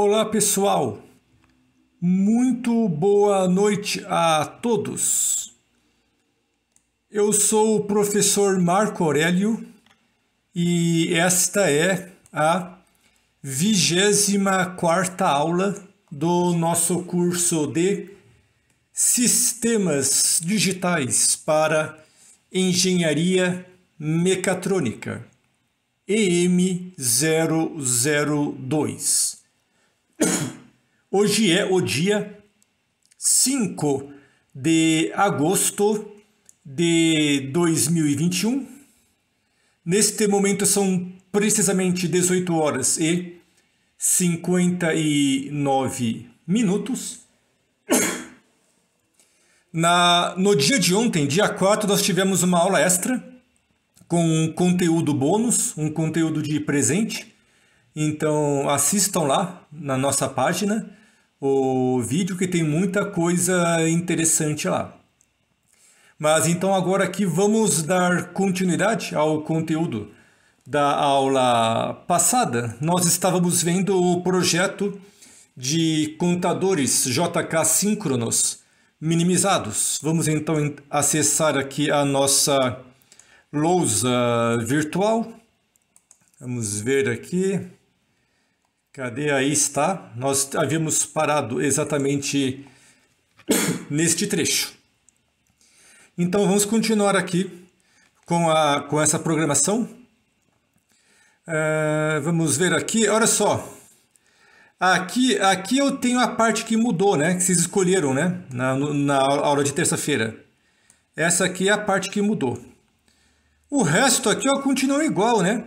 Olá pessoal, muito boa noite a todos. Eu sou o professor Marco Aurélio e esta é a 24 aula do nosso curso de Sistemas Digitais para Engenharia Mecatrônica, EM002. Hoje é o dia 5 de agosto de 2021. Neste momento são precisamente 18 horas e 59 minutos. Na, no dia de ontem, dia 4, nós tivemos uma aula extra com um conteúdo bônus, um conteúdo de presente então assistam lá na nossa página o vídeo que tem muita coisa interessante lá. Mas então agora aqui vamos dar continuidade ao conteúdo da aula passada. Nós estávamos vendo o projeto de contadores JK síncronos minimizados. Vamos então acessar aqui a nossa lousa virtual. Vamos ver aqui. Cadê aí está? Nós havíamos parado exatamente neste trecho. Então vamos continuar aqui com, a, com essa programação. Uh, vamos ver aqui, olha só. Aqui, aqui eu tenho a parte que mudou, né? Que vocês escolheram, né? Na, na aula de terça-feira. Essa aqui é a parte que mudou. O resto aqui ó, continua igual, né?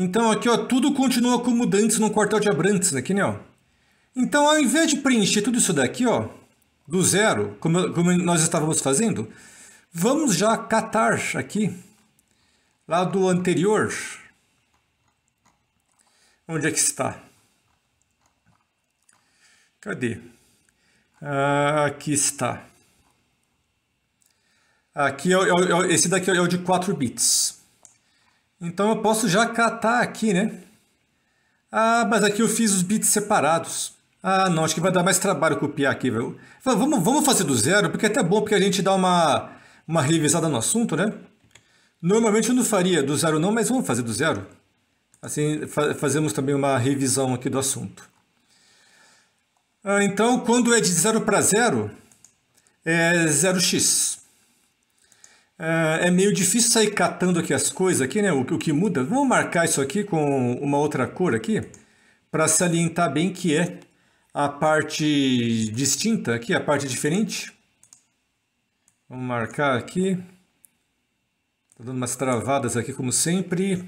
Então aqui ó, tudo continua como dantes no quartel de Abrantes aqui, né? Ó. Então ao invés de preencher tudo isso daqui, ó, do zero, como, como nós estávamos fazendo, vamos já catar aqui, lá do anterior, onde é que está? Cadê? Ah, aqui está. Aqui é, é, é, esse daqui é o de 4 bits. Então eu posso já catar aqui, né? Ah, mas aqui eu fiz os bits separados. Ah, não, acho que vai dar mais trabalho copiar aqui. Velho. Vamos, vamos fazer do zero, porque é até bom, porque a gente dá uma, uma revisada no assunto, né? Normalmente eu não faria do zero não, mas vamos fazer do zero. Assim, fa fazemos também uma revisão aqui do assunto. Ah, então, quando é de zero para zero, é 0x. É, é meio difícil sair catando aqui as coisas aqui, né? O, o que muda. Vamos marcar isso aqui com uma outra cor aqui para salientar bem que é a parte distinta aqui, a parte diferente. Vamos marcar aqui. Estou tá dando umas travadas aqui como sempre.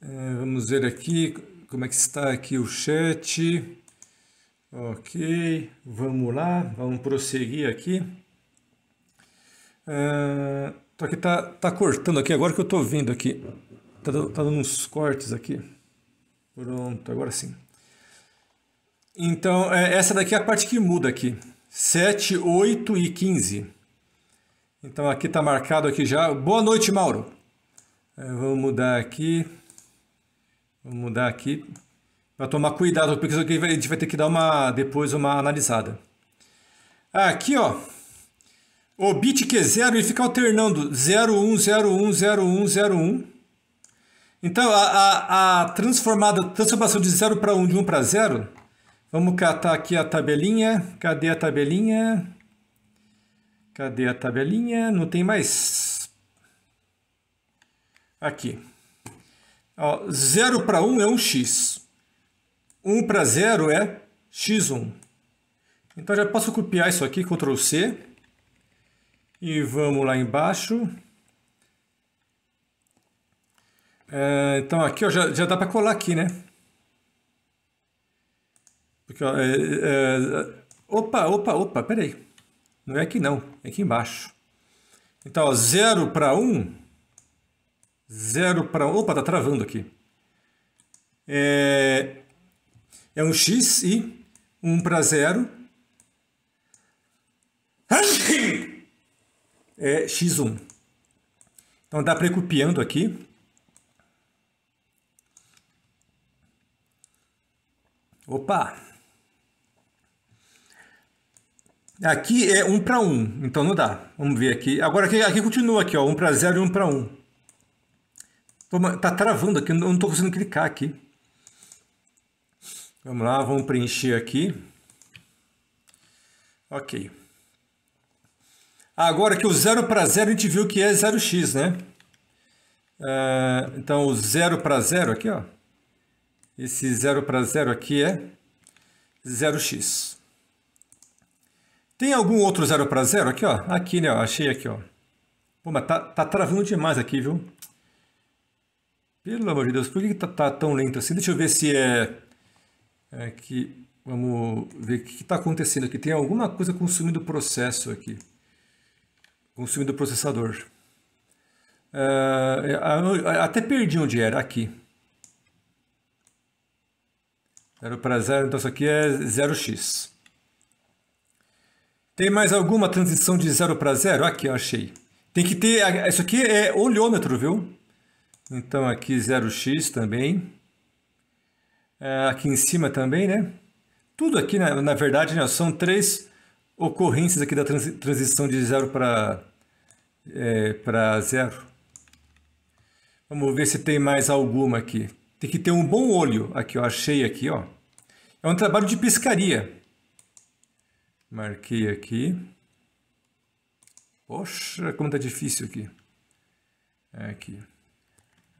É, vamos ver aqui como é que está aqui o chat. Ok, vamos lá, vamos prosseguir aqui. Só é, aqui tá, tá cortando aqui agora que eu tô vendo aqui. Tá, tá dando uns cortes aqui. Pronto, agora sim. Então, é, essa daqui é a parte que muda aqui. 7, 8 e 15. Então aqui tá marcado aqui já. Boa noite, Mauro. É, vamos mudar aqui. Vamos mudar aqui. Vai tomar cuidado, porque isso aqui a gente vai ter que dar uma depois uma analisada. Aqui, ó o bit que é zero, ele fica alternando 01010101. Então, a, a, a transformada, transformação de 0 para 1, um, de 1 um para 0, vamos catar aqui a tabelinha. Cadê a tabelinha? Cadê a tabelinha? Não tem mais. Aqui. 0 para 1 um é 1x. 1 para 0 é x1. Então, já posso copiar isso aqui, Ctrl C. E vamos lá embaixo. É, então aqui ó, já, já dá para colar aqui, né? Porque, ó, é, é, é, opa, opa, opa, peraí. Não é aqui não, é aqui embaixo. Então, 0 para 1. 0 para 1. Opa, tá travando aqui. É, é um x e 1 para 0 é, x1. Então dá para ir copiando aqui. Opa! Aqui é 1 para 1, então não dá. Vamos ver aqui. Agora aqui, aqui continua aqui, ó, 1 para 0 e 1 para 1. Toma, tá travando aqui, não estou conseguindo clicar aqui. Vamos lá, vamos preencher aqui. Ok. Ok. Agora que o zero para zero a gente viu que é 0x, né? Uh, então, o zero para zero aqui, ó. Esse zero para zero aqui é 0x. Tem algum outro zero para zero aqui, ó? Aqui, né? Ó, achei aqui, ó. Pô, mas tá, tá travando demais aqui, viu? Pelo amor de Deus, por que, que tá, tá, tão lento assim? Deixa eu ver se é... é que, vamos ver o que está acontecendo aqui. Tem alguma coisa consumindo o processo aqui consumo do processador. Uh, até perdi onde era, aqui. Zero para zero, então isso aqui é 0x. Tem mais alguma transição de zero para zero? Aqui, eu achei. Tem que ter, ah, isso aqui é olhômetro, viu? Então aqui 0x também. Ah, aqui em cima também, né? Tudo aqui, na, verdade, né, são três ocorrências aqui da transição de zero para é, para zero. Vamos ver se tem mais alguma aqui. Tem que ter um bom olho aqui, Eu Achei aqui, ó. É um trabalho de pescaria. Marquei aqui. Poxa, como tá difícil aqui. É, aqui.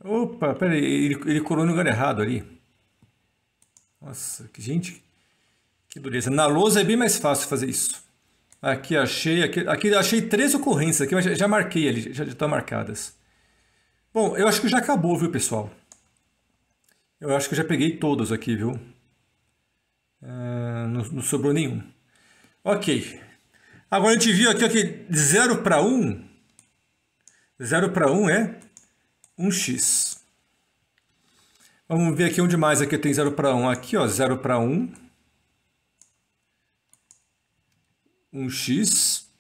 Opa, peraí, ele, ele colou no lugar errado ali. Nossa, que gente, que dureza. Na lousa é bem mais fácil fazer isso. Aqui achei, aqui, aqui achei três ocorrências aqui, mas já, já marquei ali, já estão marcadas. Bom, eu acho que já acabou, viu, pessoal? Eu acho que eu já peguei todos aqui, viu? Ah, não, não, sobrou nenhum. Ok. Agora a gente viu aqui, aqui 0 para 1. 0 para 1 é 1x. Vamos ver aqui onde mais aqui tem 0 para 1. Aqui, ó, 0 para 1. um X.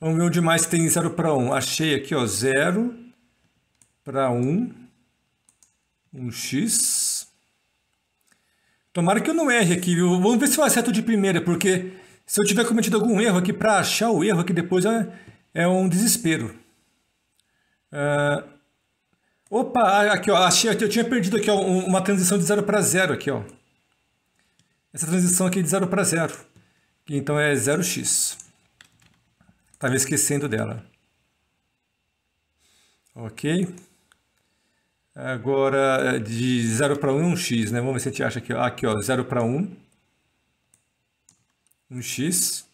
Vamos ver onde mais tem 0 para 1. Achei aqui, ó, 0 para 1, 1 X. Tomara que eu não erre aqui, viu? Vamos ver se eu acerto de primeira, porque se eu tiver cometido algum erro aqui, para achar o erro aqui depois é, é um desespero. Uh, opa, ah, aqui ó, achei, eu tinha perdido aqui ó, uma transição de 0 para 0 aqui ó. Essa transição aqui de 0 para 0. Então é 0x. Estava esquecendo dela. Ok? Agora, é, de 0 para 1, 1x, né? Vamos ver se a gente acha aqui. Aqui, 0 para 1. 1x.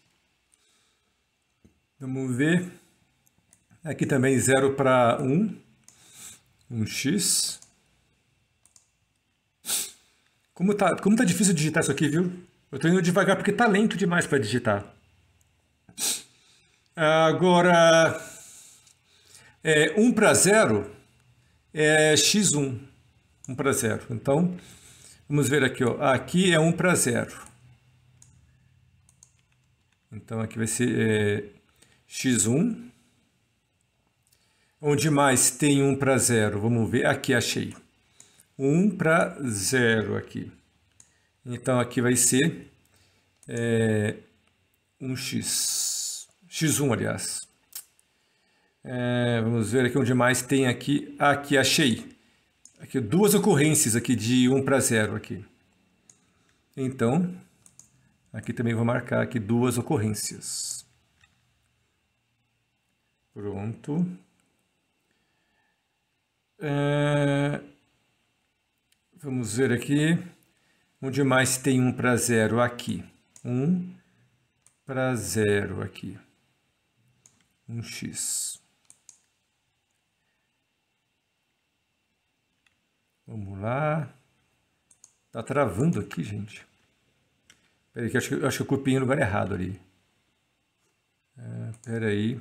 Vamos ver. Aqui também 0 para 1. 1x. Como tá, como tá difícil digitar isso aqui, viu? Eu tô indo devagar porque tá lento demais para digitar. Agora, é, 1 para 0 é x1. 1 para 0. Então, vamos ver aqui. Ó. Aqui é 1 para 0. Então, aqui vai ser é, x1. Onde mais tem 1 para 0? Vamos ver. Aqui, achei. 1 para 0 aqui. Então aqui vai ser é, 1x, x1 aliás. É, vamos ver aqui onde mais tem aqui. Ah, aqui achei. Aqui duas ocorrências aqui de 1 para 0 aqui. Então, aqui também vou marcar aqui duas ocorrências. Pronto. É, vamos ver aqui onde mais tem um para zero aqui. Um para zero aqui. Um x. Vamos lá. Tá travando aqui, gente. Peraí, que eu acho que eu, acho que eu copiei no lugar errado ali. É, aí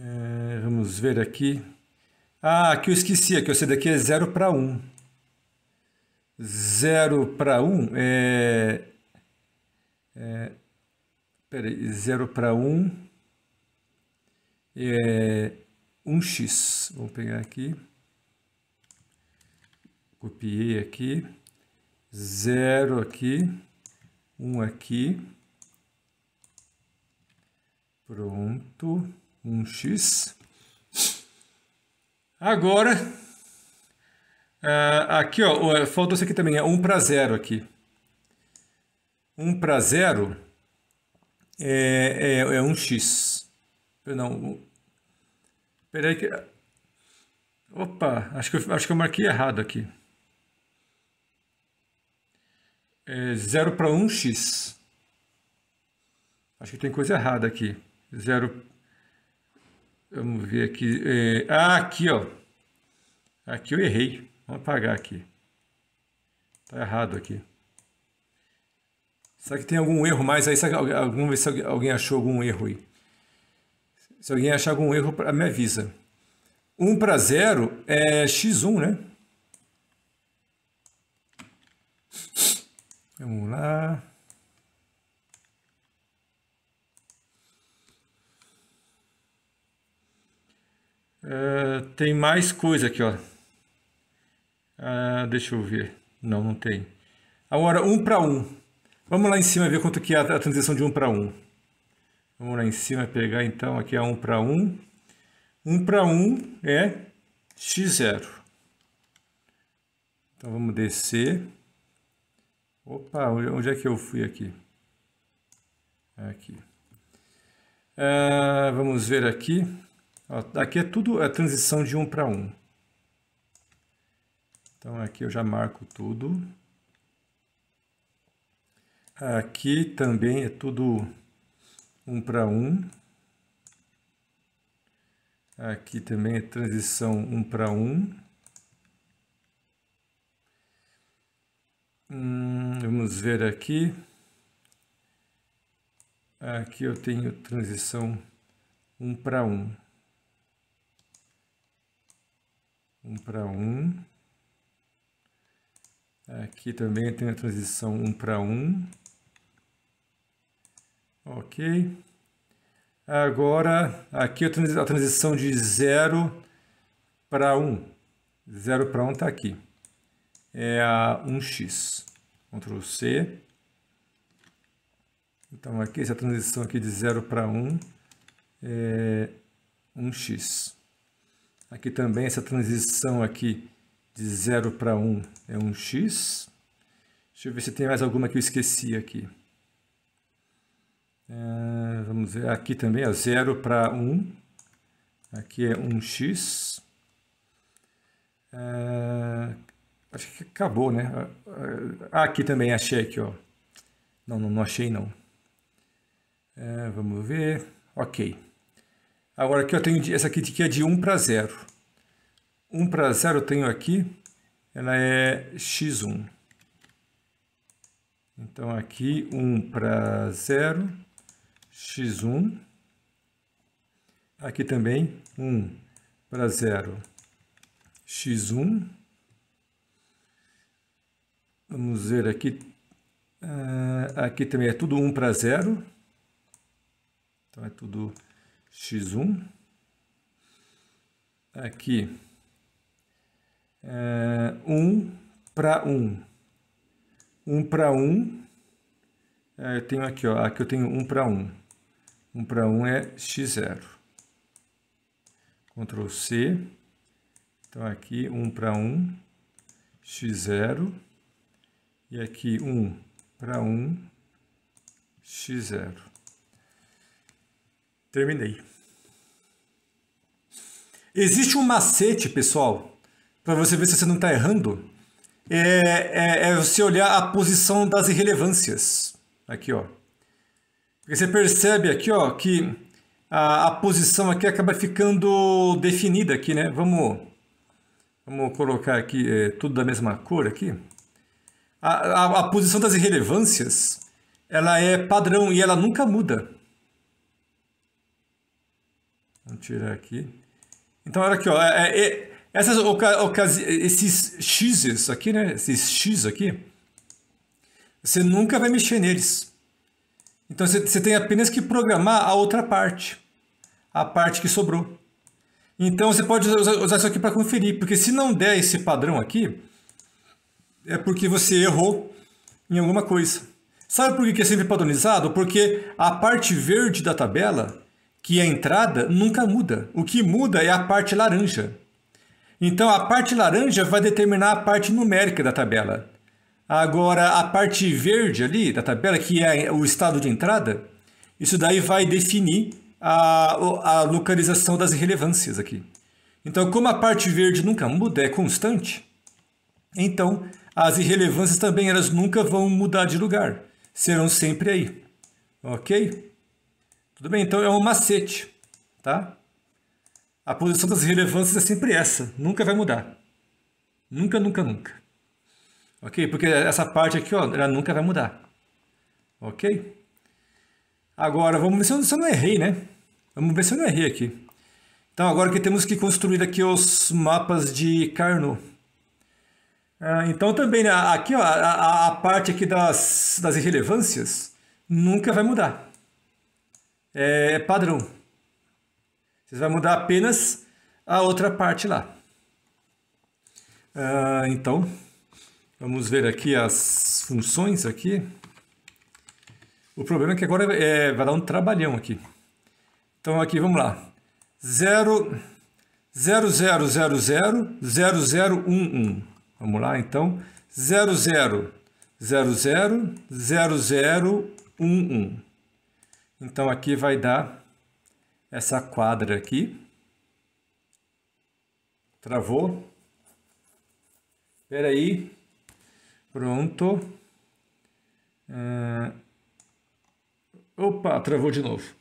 É, vamos ver aqui. Ah, que eu esqueci, aqui esse daqui é 0 para 1. 0 para 1 é. é aí, 0 para 1 é 1x. Vou pegar aqui. Copiei aqui. 0 aqui. 1 aqui. Pronto. 1x. Agora, é, aqui, ó, faltou isso aqui também, é 1 para 0 aqui. 1 para 0 é, é, é 1x. Não, peraí que... Opa, acho que, eu, acho que eu marquei errado aqui. É 0 para 1x. Acho que tem coisa errada aqui. 0 Vamos ver aqui. É, ah, aqui, ó. Aqui eu errei. Vamos apagar aqui. Tá errado aqui. Será que tem algum erro mais aí? Vamos ver se alguém achou algum erro aí. Se alguém achar algum erro, me avisa. 1 para 0 é x1, né? Vamos lá. Ah, tem mais coisa aqui, ó. Uh, deixa eu ver. Não, não tem. Agora, um para um. Vamos lá em cima ver quanto que é a transição de um para um. Vamos lá em cima pegar, então, aqui a é um para um. Um para um é x0. Então, vamos descer. Opa, onde é que eu fui aqui? Aqui. Uh, vamos ver aqui. Aqui é tudo a é transição de um para um. Então aqui eu já marco tudo. Aqui também é tudo um para um. Aqui também é transição um para um. Hum, vamos ver aqui. Aqui eu tenho transição um para um. 1 para 1. Aqui também tem a transição 1 para 1. Ok. Agora, aqui a transição de 0 para 1. 0 para 1 está aqui. É a 1x. Ctrl C. Então, aqui, essa transição aqui de 0 para 1 é 1x. Aqui também essa transição aqui de 0 para 1 é um X. Deixa eu ver se tem mais alguma que eu esqueci aqui. É, vamos ver, aqui também é 0 para 1. Aqui é 1x. é, acho que acabou, né? Ah, aqui também achei aqui, ó. Não, não, não achei não. É, vamos ver. ok. Ok. Agora aqui eu tenho essa aqui que é de 1 para 0. 1 para 0 eu tenho aqui, ela é x1. Então aqui 1 para 0, x1. Aqui também 1 para 0, x1. Vamos ver aqui. Ah, aqui também é tudo 1 para 0. Então é tudo x1. Aqui, é, 1 para 1. 1 para 1, é, eu tenho aqui, ó, aqui eu tenho 1 para 1. 1 para 1 é x0. Ctrl C. Então, aqui 1 para 1, x0. E aqui 1 para 1, x0. Terminei. Existe um macete, pessoal, para você ver se você não está errando. É, é, é você olhar a posição das irrelevâncias. Aqui, ó. Porque você percebe aqui, ó, que a, a posição aqui acaba ficando definida aqui, né? Vamos, vamos colocar aqui é, tudo da mesma cor aqui. A, a, a posição das irrelevâncias, ela é padrão e ela nunca muda. Vamos tirar aqui. Então, olha aqui, ó. É, é, é essas esses x's aqui, né? Esses x aqui, você nunca vai mexer neles. Então, você, você tem apenas que programar a outra parte, a parte que sobrou. Então, você pode usar, usar isso aqui para conferir, porque se não der esse padrão aqui, é porque você errou em alguma coisa. Sabe por que é sempre padronizado? Porque a parte verde da tabela que a entrada nunca muda. O que muda é a parte laranja. Então a parte laranja vai determinar a parte numérica da tabela. Agora a parte verde ali da tabela, que é o estado de entrada, isso daí vai definir a, a localização das relevâncias aqui. Então, como a parte verde nunca muda, é constante, então as irrelevâncias também elas nunca vão mudar de lugar, serão sempre aí, ok? Tudo bem, então é um macete, tá? A posição das relevâncias é sempre essa, nunca vai mudar. Nunca, nunca, nunca. Ok? Porque essa parte aqui, ó, ela nunca vai mudar. Ok? Agora, vamos ver se eu, se eu não errei, né? Vamos ver se eu não errei aqui. Então, agora que temos que construir aqui é os mapas de Carnot. Ah, então, também, né, aqui, ó, a, a, a parte aqui das, das irrelevâncias nunca vai mudar é padrão. Vocês vão mudar apenas a outra parte lá. Ah, então, vamos ver aqui as funções aqui. O problema é que agora é, vai dar um trabalhão aqui. Então aqui, vamos lá. 0, 0, 0, 0, 0, 0, 0, 1, 1. Vamos lá, então. 0, 0, 0, 0, 0, 0, 1, 1. Então aqui vai dar essa quadra aqui. Travou. Espera aí. Pronto. Ah, opa, travou de novo.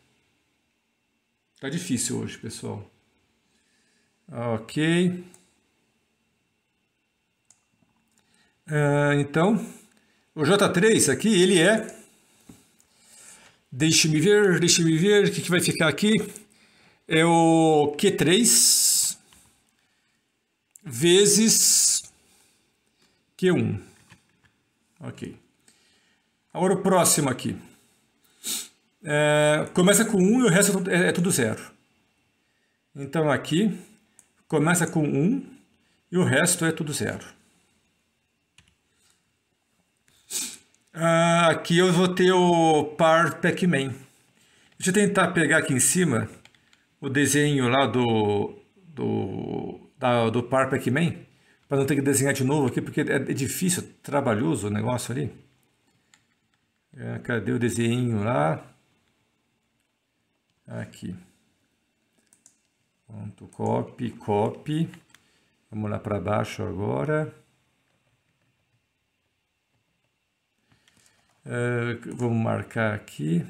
Tá difícil hoje, pessoal. Ok. Ah, então, o J3 aqui, ele é Deixe-me ver, deixe-me ver, o que, que vai ficar aqui? É o Q3 vezes Q1. Ok. Agora o próximo aqui. É, começa com 1 e o resto é, é tudo zero. Então aqui, começa com 1 e o resto é tudo zero. Ah, aqui eu vou ter o par Pac-Man. Deixa eu tentar pegar aqui em cima o desenho lá do, do, da, do par Pac-Man, para não ter que desenhar de novo aqui, porque é difícil, trabalhoso o negócio ali. É, cadê o desenho lá? Aqui. Ponto, copy, copy. Vamos lá para baixo agora. Uh, eh, vamos marcar aqui.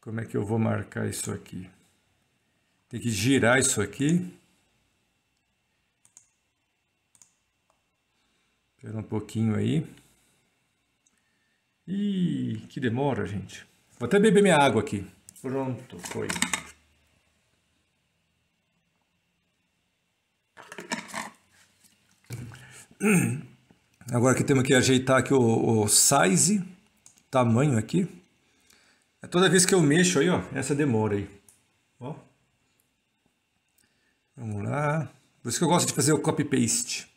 Como é que eu vou marcar isso aqui? Tem que girar isso aqui. Espera um pouquinho aí. Ih, que demora, gente. Vou até beber minha água aqui. Pronto, foi. Agora que temos que ajeitar aqui o, o size, tamanho aqui. É toda vez que eu mexo aí, ó, essa demora aí. Ó. Vamos lá. Por isso que eu gosto de fazer o copy paste.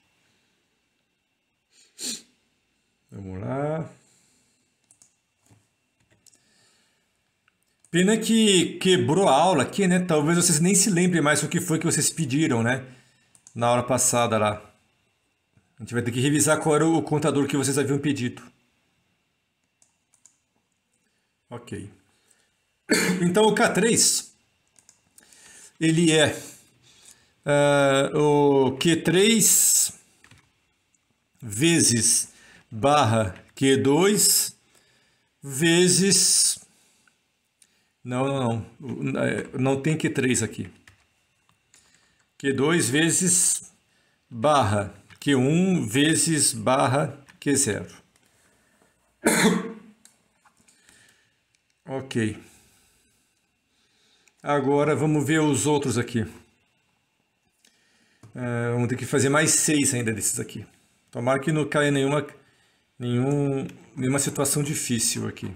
Vamos lá. Pena que quebrou a aula aqui, né? Talvez vocês nem se lembrem mais o que foi que vocês pediram, né? Na hora passada lá. A gente vai ter que revisar qual era o contador que vocês haviam pedido. Ok. Então o K3, ele é uh, o Q3 vezes barra Q2 vezes... Não, não, não. É, não tem Q3 aqui. Q2 vezes barra Q1 vezes barra Q0. ok. Agora vamos ver os outros aqui. Uh, vamos ter que fazer mais seis ainda desses aqui. Tomara que não caia nenhuma, nenhum, nenhuma situação difícil aqui.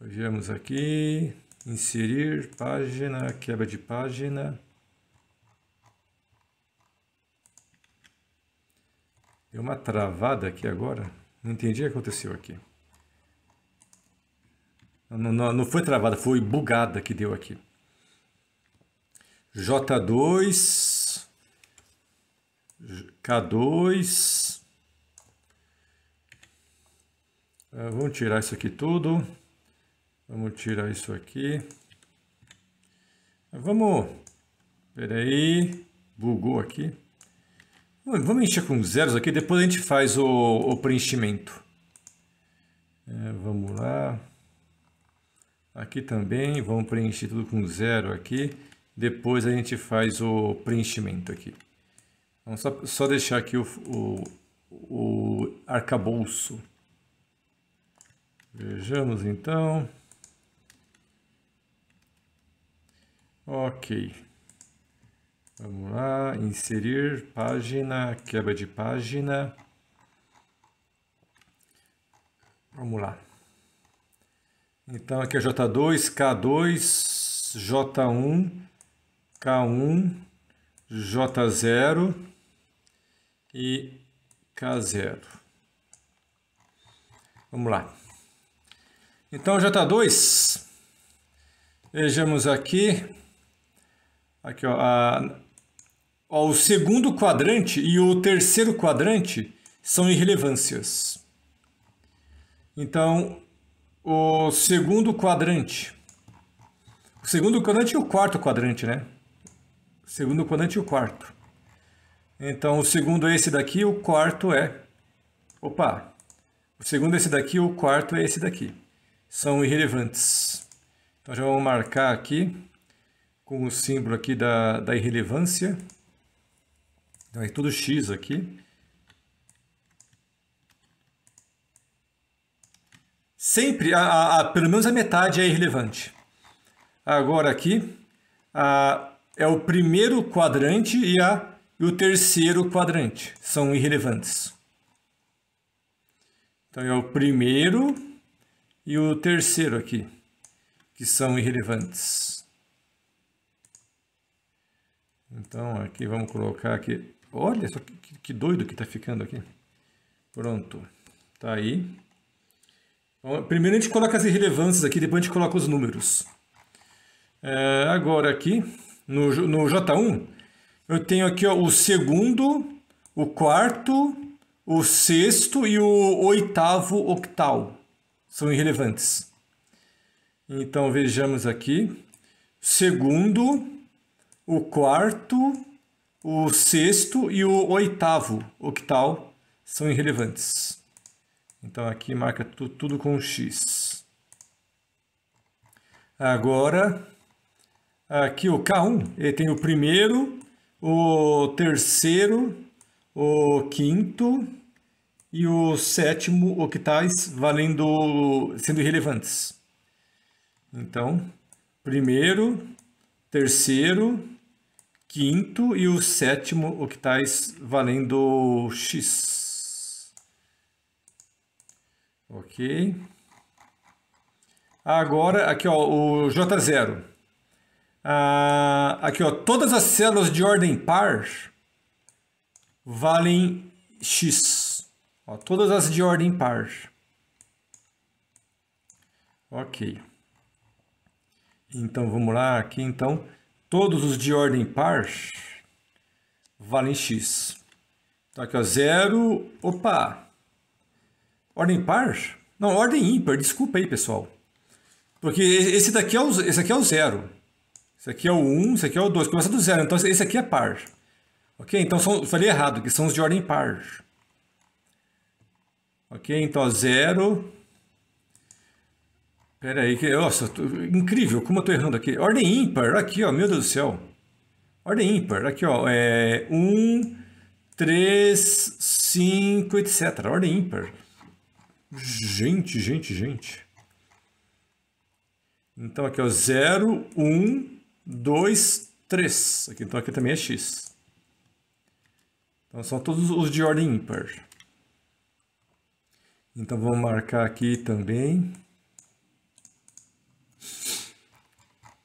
Vejamos aqui, inserir página, quebra de página. Deu uma travada aqui agora. Não entendi o que aconteceu aqui. Não, não, não foi travada, foi bugada que deu aqui. J2, K2. Ah, vamos tirar isso aqui tudo. Vamos tirar isso aqui. Ah, vamos. Peraí. Bugou aqui. Vamos encher com zeros aqui, depois a gente faz o, o preenchimento. É, vamos lá. Aqui também, vamos preencher tudo com zero aqui. Depois a gente faz o preenchimento aqui. Então, só, só deixar aqui o, o, o arcabouço. Vejamos então. Ok. Vamos lá, inserir página, quebra de página. Vamos lá. Então aqui é J2, K2, J1, K1, J0 e K0. Vamos lá. Então J2, vejamos aqui, aqui ó, a, Ó, o segundo quadrante e o terceiro quadrante são irrelevâncias. Então, o segundo quadrante. O segundo quadrante e o quarto quadrante, né? O segundo quadrante e o quarto. Então, o segundo é esse daqui, o quarto é... Opa! O segundo é esse daqui, o quarto é esse daqui. São irrelevantes. Então, já vamos marcar aqui com o símbolo aqui da, da irrelevância. Então é tudo x aqui. Sempre, a, a, a, pelo menos a metade é irrelevante. Agora aqui, é o primeiro quadrante e, a, e o terceiro quadrante são irrelevantes. Então é o primeiro e o terceiro aqui, que são irrelevantes. Então aqui vamos colocar aqui Olha só que, que doido que tá ficando aqui. Pronto. Tá aí. Primeiro a gente coloca as irrelevâncias aqui, depois a gente coloca os números. É, agora aqui, no, no J1, eu tenho aqui ó, o segundo, o quarto, o sexto e o oitavo octal. São irrelevantes. Então vejamos aqui. Segundo, o quarto, o sexto e o oitavo octal são irrelevantes. Então aqui marca tudo com X. Agora, aqui o K1, ele tem o primeiro, o terceiro, o quinto e o sétimo octais valendo sendo irrelevantes. Então, primeiro, terceiro, quinto e o sétimo octais tá valendo x. Ok. Agora, aqui ó, o J0. Ah, aqui ó, todas as células de ordem par valem x. Ó, todas as de ordem par. Ok. Então, vamos lá aqui então. Todos os de ordem par valem x. Então aqui ó, zero, opa. Ordem par? Não, ordem ímpar, desculpa aí pessoal. Porque esse daqui é o, esse aqui é o zero. Esse aqui é o 1, um, esse aqui é o 2. Começa do zero, então esse aqui é par. Ok? Então são, falei errado, que são os de ordem par. Ok? Então zero. Pera aí, que, nossa, tô, incrível, como eu tô errando aqui. Ordem ímpar, aqui, ó, meu Deus do céu. Ordem ímpar, aqui, ó, é 1, 3, 5, etc. Ordem ímpar. Gente, gente, gente. Então aqui, ó, 0, 1, 2, 3. então aqui também é x. Então são todos os de ordem ímpar. Então vou marcar aqui também.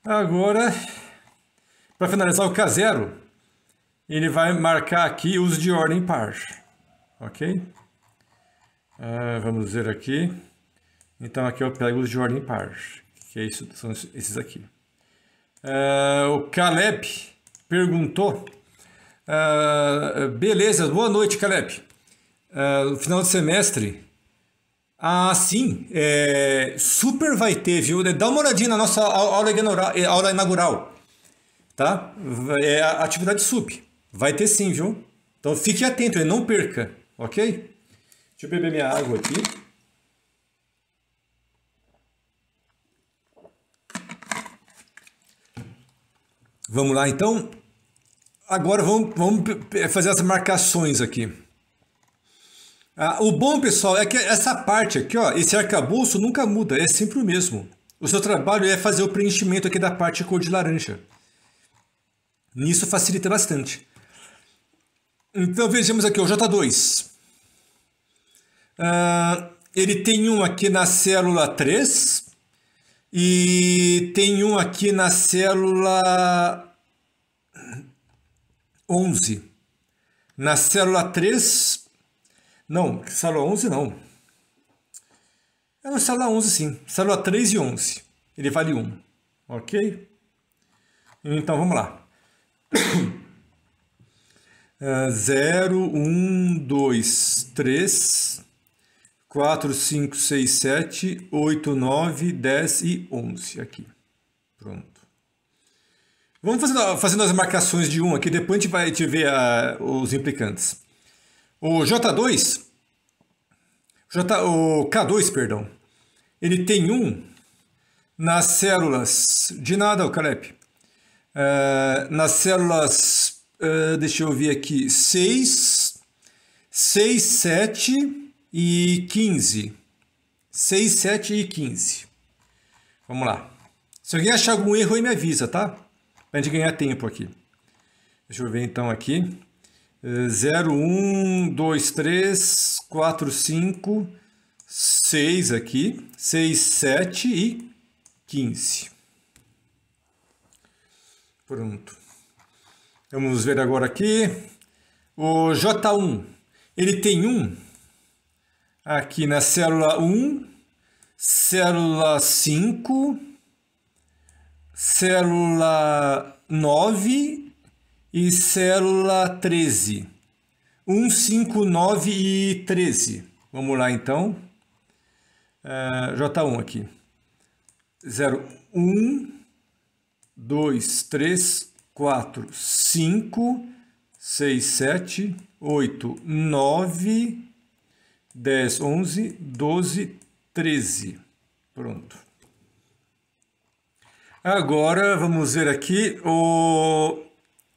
Agora, para finalizar o K0, ele vai marcar aqui uso de ordem par, ok? Uh, vamos ver aqui. Então aqui eu pego os de ordem par, que é isso, são esses aqui. Uh, o Caleb perguntou, uh, beleza, boa noite Caleb. no final do semestre, ah, sim. É, super vai ter, viu? Dá uma olhadinha na nossa aula inaugural, é, aula inaugural tá? É a atividade SUP. Vai ter sim, viu? Então fique atento, não perca, ok? Deixa eu beber minha água aqui. Vamos lá, então. Agora vamos, vamos fazer as marcações aqui. Ah, o bom, pessoal, é que essa parte aqui, ó, esse arcabouço nunca muda, é sempre o mesmo. O seu trabalho é fazer o preenchimento aqui da parte cor de laranja. Nisso facilita bastante. Então vejamos aqui o J2. Ah, ele tem um aqui na célula 3 e tem um aqui na célula 11. Na célula 3 não, célula 11 não. É no célula 11 sim, célula 3 e 11. Ele vale 1, ok? Então vamos lá. 0, 1, 2, 3, 4, 5, 6, 7, 8, 9, 10 e 11 aqui. Pronto. Vamos fazendo, fazendo as marcações de 1 aqui, depois a gente vai te ver a, ah, os implicantes. O J2, J, o K2, perdão, ele tem um nas células de nada, o Caleb. Uh, nas células, uh, deixa eu ver aqui, 6, 6, 7 e 15. 6, 7 e 15. Vamos lá. Se alguém achar algum erro aí me avisa, tá? Pra gente ganhar tempo aqui. Deixa eu ver então aqui. 0, 1, 2, 3, 4, 5, 6 aqui, 6, 7 e 15. Pronto. Vamos ver agora aqui. O J1, ele tem um aqui na célula 1, célula 5, célula 9 e célula 13. 1, 5, 9 e 13. Vamos lá então. Uh, eh, J1 aqui. 0, 1, 2, 3, 4, 5, 6, 7, 8, 9, 10, 11, 12, 13. Pronto. Agora vamos ver aqui o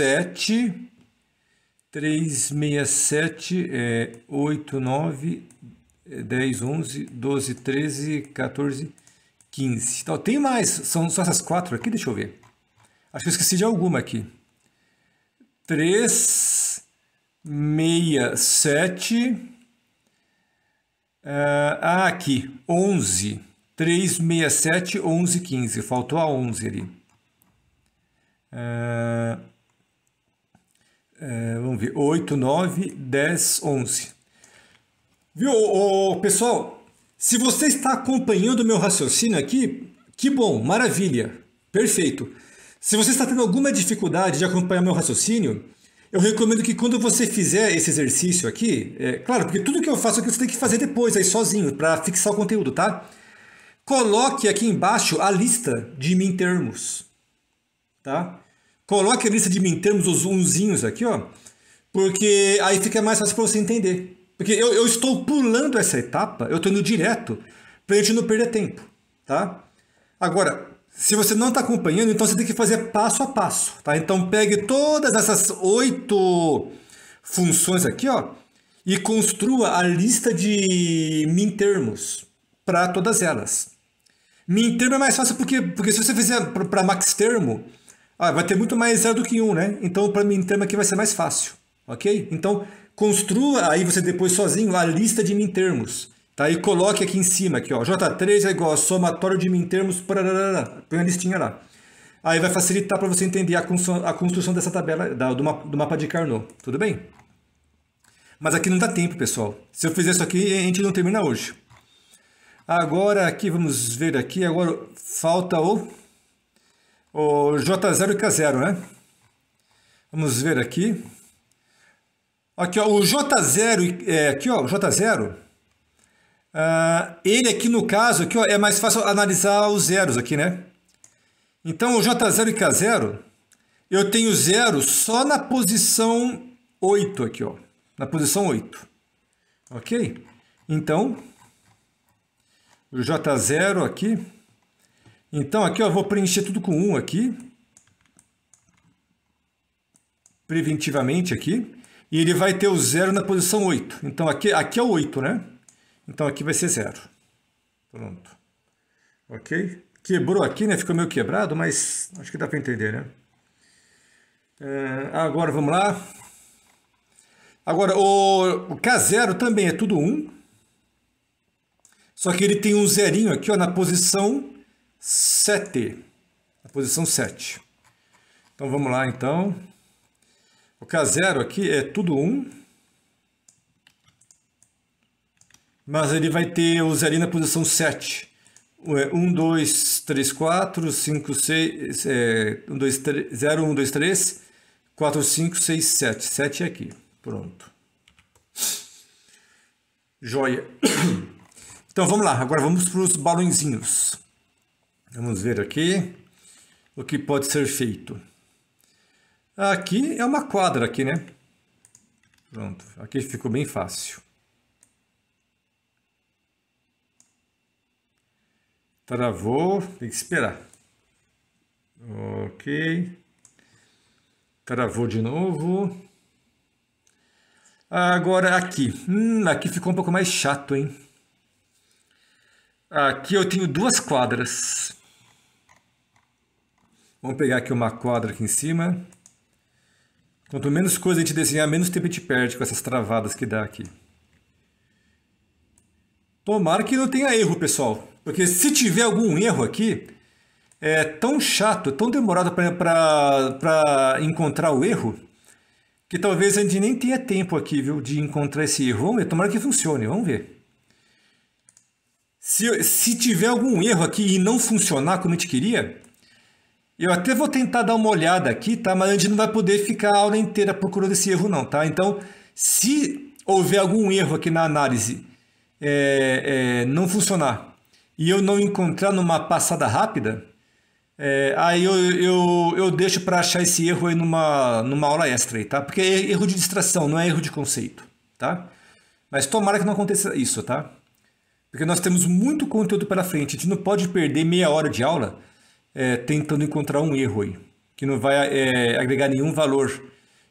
sete três sete é, oito nove é, dez onze doze treze 14, 15. Então, tem mais, são só essas quatro aqui, deixa eu ver. Acho que eu esqueci de alguma aqui. 3, 6, 7. Ah, aqui, 11. 3, 6, 7, 11, 15. Faltou a 11 ali. Ah, é, vamos ver, 8, 9, 10, 11. Viu, ô, pessoal? Se você está acompanhando o meu raciocínio aqui, que bom, maravilha, perfeito. Se você está tendo alguma dificuldade de acompanhar meu raciocínio, eu recomendo que quando você fizer esse exercício aqui, é, claro, porque tudo que eu faço aqui você tem que fazer depois, aí sozinho, para fixar o conteúdo, tá? Coloque aqui embaixo a lista de min termos, tá? Coloque a lista de termos, os unzinhos aqui, ó, porque aí fica mais fácil para você entender. Porque eu, eu, estou pulando essa etapa, eu estou indo direto, para a gente não perder tempo, tá? Agora, se você não está acompanhando, então você tem que fazer passo a passo, tá? Então pegue todas essas oito funções aqui, ó, e construa a lista de mintermos para todas elas. Mintermo é mais fácil porque, porque se você fizer para max termo, ah, vai ter muito mais zero do que um, né? Então, para Mintema aqui vai ser mais fácil, ok? Então, construa aí você depois sozinho a lista de mintermos, tá? E coloque aqui em cima, aqui, ó, J3 é igual a somatório de mintermos, pararara, põe a listinha lá. Aí vai facilitar para você entender a construção, dessa tabela, do mapa de Carnot, tudo bem? Mas aqui não dá tempo, pessoal. Se eu fizer isso aqui, a gente não termina hoje. Agora aqui, vamos ver aqui, agora falta o o J0 e K0, né? Vamos ver aqui. Aqui, ó, o J0, é, aqui, ó, o J0, uh, ah, ele aqui no caso, aqui, ó, é mais fácil analisar os zeros aqui, né? Então, o J0 e K0, eu tenho zero só na posição 8 aqui, ó, na posição 8, ok? Então, o J0 aqui, então aqui eu vou preencher tudo com 1 aqui. Preventivamente aqui. E ele vai ter o 0 na posição 8. Então aqui, aqui é o 8, né? Então aqui vai ser 0. Pronto. Ok? Quebrou aqui, né? Ficou meio quebrado, mas acho que dá para entender, né? É, agora vamos lá. Agora o K0 também é tudo 1. Só que ele tem um zerinho aqui ó, na posição 7. A posição 7. Então vamos lá então. O K0 aqui é tudo 1. mas ele vai ter o zerinho na posição 7. 1, 2, 3, 4, 5, 6, 1, 2, 3, 0, 1, 2, 3, 4, 5, 6, 7. 7 é aqui. Pronto. Joia. Então vamos lá, agora vamos para os balãozinhos. Vamos ver aqui o que pode ser feito. Aqui é uma quadra aqui, né? Pronto, aqui ficou bem fácil. Travou, tem que esperar. Ok. Travou de novo. Agora aqui. Hum, aqui ficou um pouco mais chato, hein? Aqui eu tenho duas quadras. Vamos pegar aqui uma quadra aqui em cima. Quanto menos coisa a gente desenhar, menos tempo a gente perde com essas travadas que dá aqui. Tomara que não tenha erro, pessoal. Porque se tiver algum erro aqui, é tão chato, tão demorado para encontrar o erro, que talvez a gente nem tenha tempo aqui, viu, de encontrar esse erro. Vamos ver, tomara que funcione, vamos ver. Se, se tiver algum erro aqui e não funcionar como a gente queria, eu até vou tentar dar uma olhada aqui, tá? Mas a gente não vai poder ficar a aula inteira procurando esse erro não, tá? Então, se houver algum erro aqui na análise é, é, não funcionar e eu não encontrar numa passada rápida, é, aí eu, eu, eu deixo para achar esse erro aí numa, numa aula extra, aí, tá? Porque é erro de distração, não é erro de conceito, tá? Mas tomara que não aconteça isso, tá? Porque nós temos muito conteúdo pela frente, a gente não pode perder meia hora de aula é, tentando encontrar um erro aí, que não vai é, agregar nenhum valor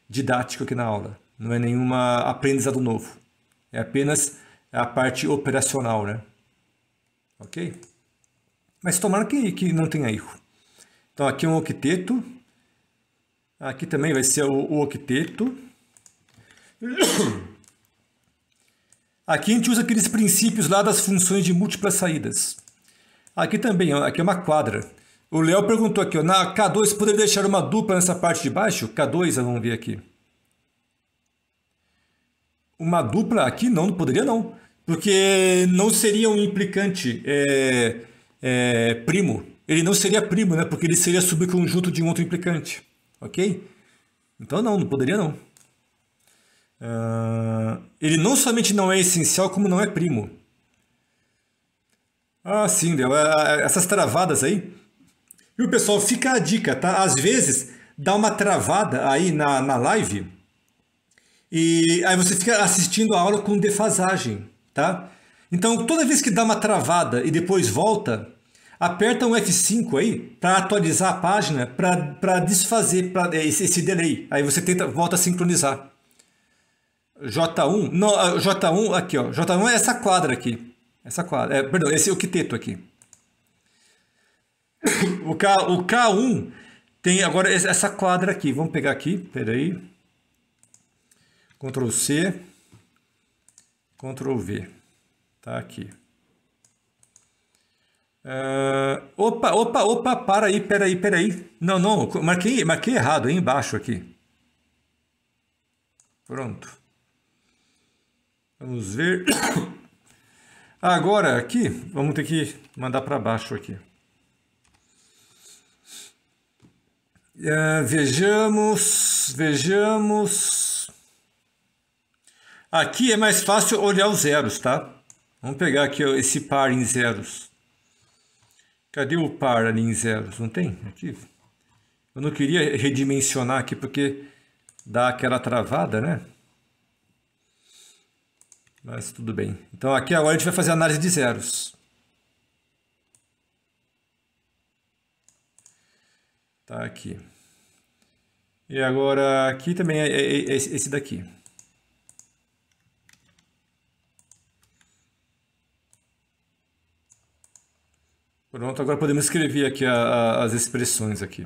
didático aqui na aula, não é nenhuma aprendizado novo, é apenas a parte operacional, né? Ok? Mas tomara que, que não tenha erro. Então aqui é um octeto, aqui também vai ser o, o octeto. Aqui a gente usa aqueles princípios lá das funções de múltiplas saídas. Aqui também, aqui é uma quadra. O Léo perguntou aqui, ó, na K2 poderia deixar uma dupla nessa parte de baixo? K2, vamos ver aqui. Uma dupla aqui? Não, não poderia não. Porque não seria um implicante é, é, primo. Ele não seria primo, né? Porque ele seria subconjunto de um outro implicante. Ok? Então não, não poderia não. Uh, ele não somente não é essencial, como não é primo. Ah, sim, Léo. É, é, essas travadas aí e o pessoal, fica a dica, tá? Às vezes dá uma travada aí na, na live e aí você fica assistindo a aula com defasagem, tá? Então, toda vez que dá uma travada e depois volta, aperta um F5 aí para atualizar a página, para desfazer pra, é, esse, esse delay. Aí você tenta, volta a sincronizar. J1, não, ah, J1 aqui, ó. J1 é essa quadra aqui. Essa quadra, é, perdão, esse é o quiteto aqui o, K, o K1 tem agora essa quadra aqui. Vamos pegar aqui, peraí. Ctrl C, Ctrl V. Tá aqui. Uh, opa, opa, opa, para aí, peraí, peraí. Não, não, marquei, marquei errado, aí embaixo aqui. Pronto. Vamos ver. Agora aqui, vamos ter que mandar para baixo aqui. Uh, vejamos, vejamos. Aqui é mais fácil olhar os zeros, tá? Vamos pegar aqui esse par em zeros. Cadê o par ali em zeros? Não tem? Aqui. Eu não queria redimensionar aqui porque dá aquela travada, né? Mas tudo bem. Então aqui agora a gente vai fazer análise de zeros. Tá aqui. E agora aqui também é, é, é esse daqui. Pronto, agora podemos escrever aqui a, a, as expressões aqui.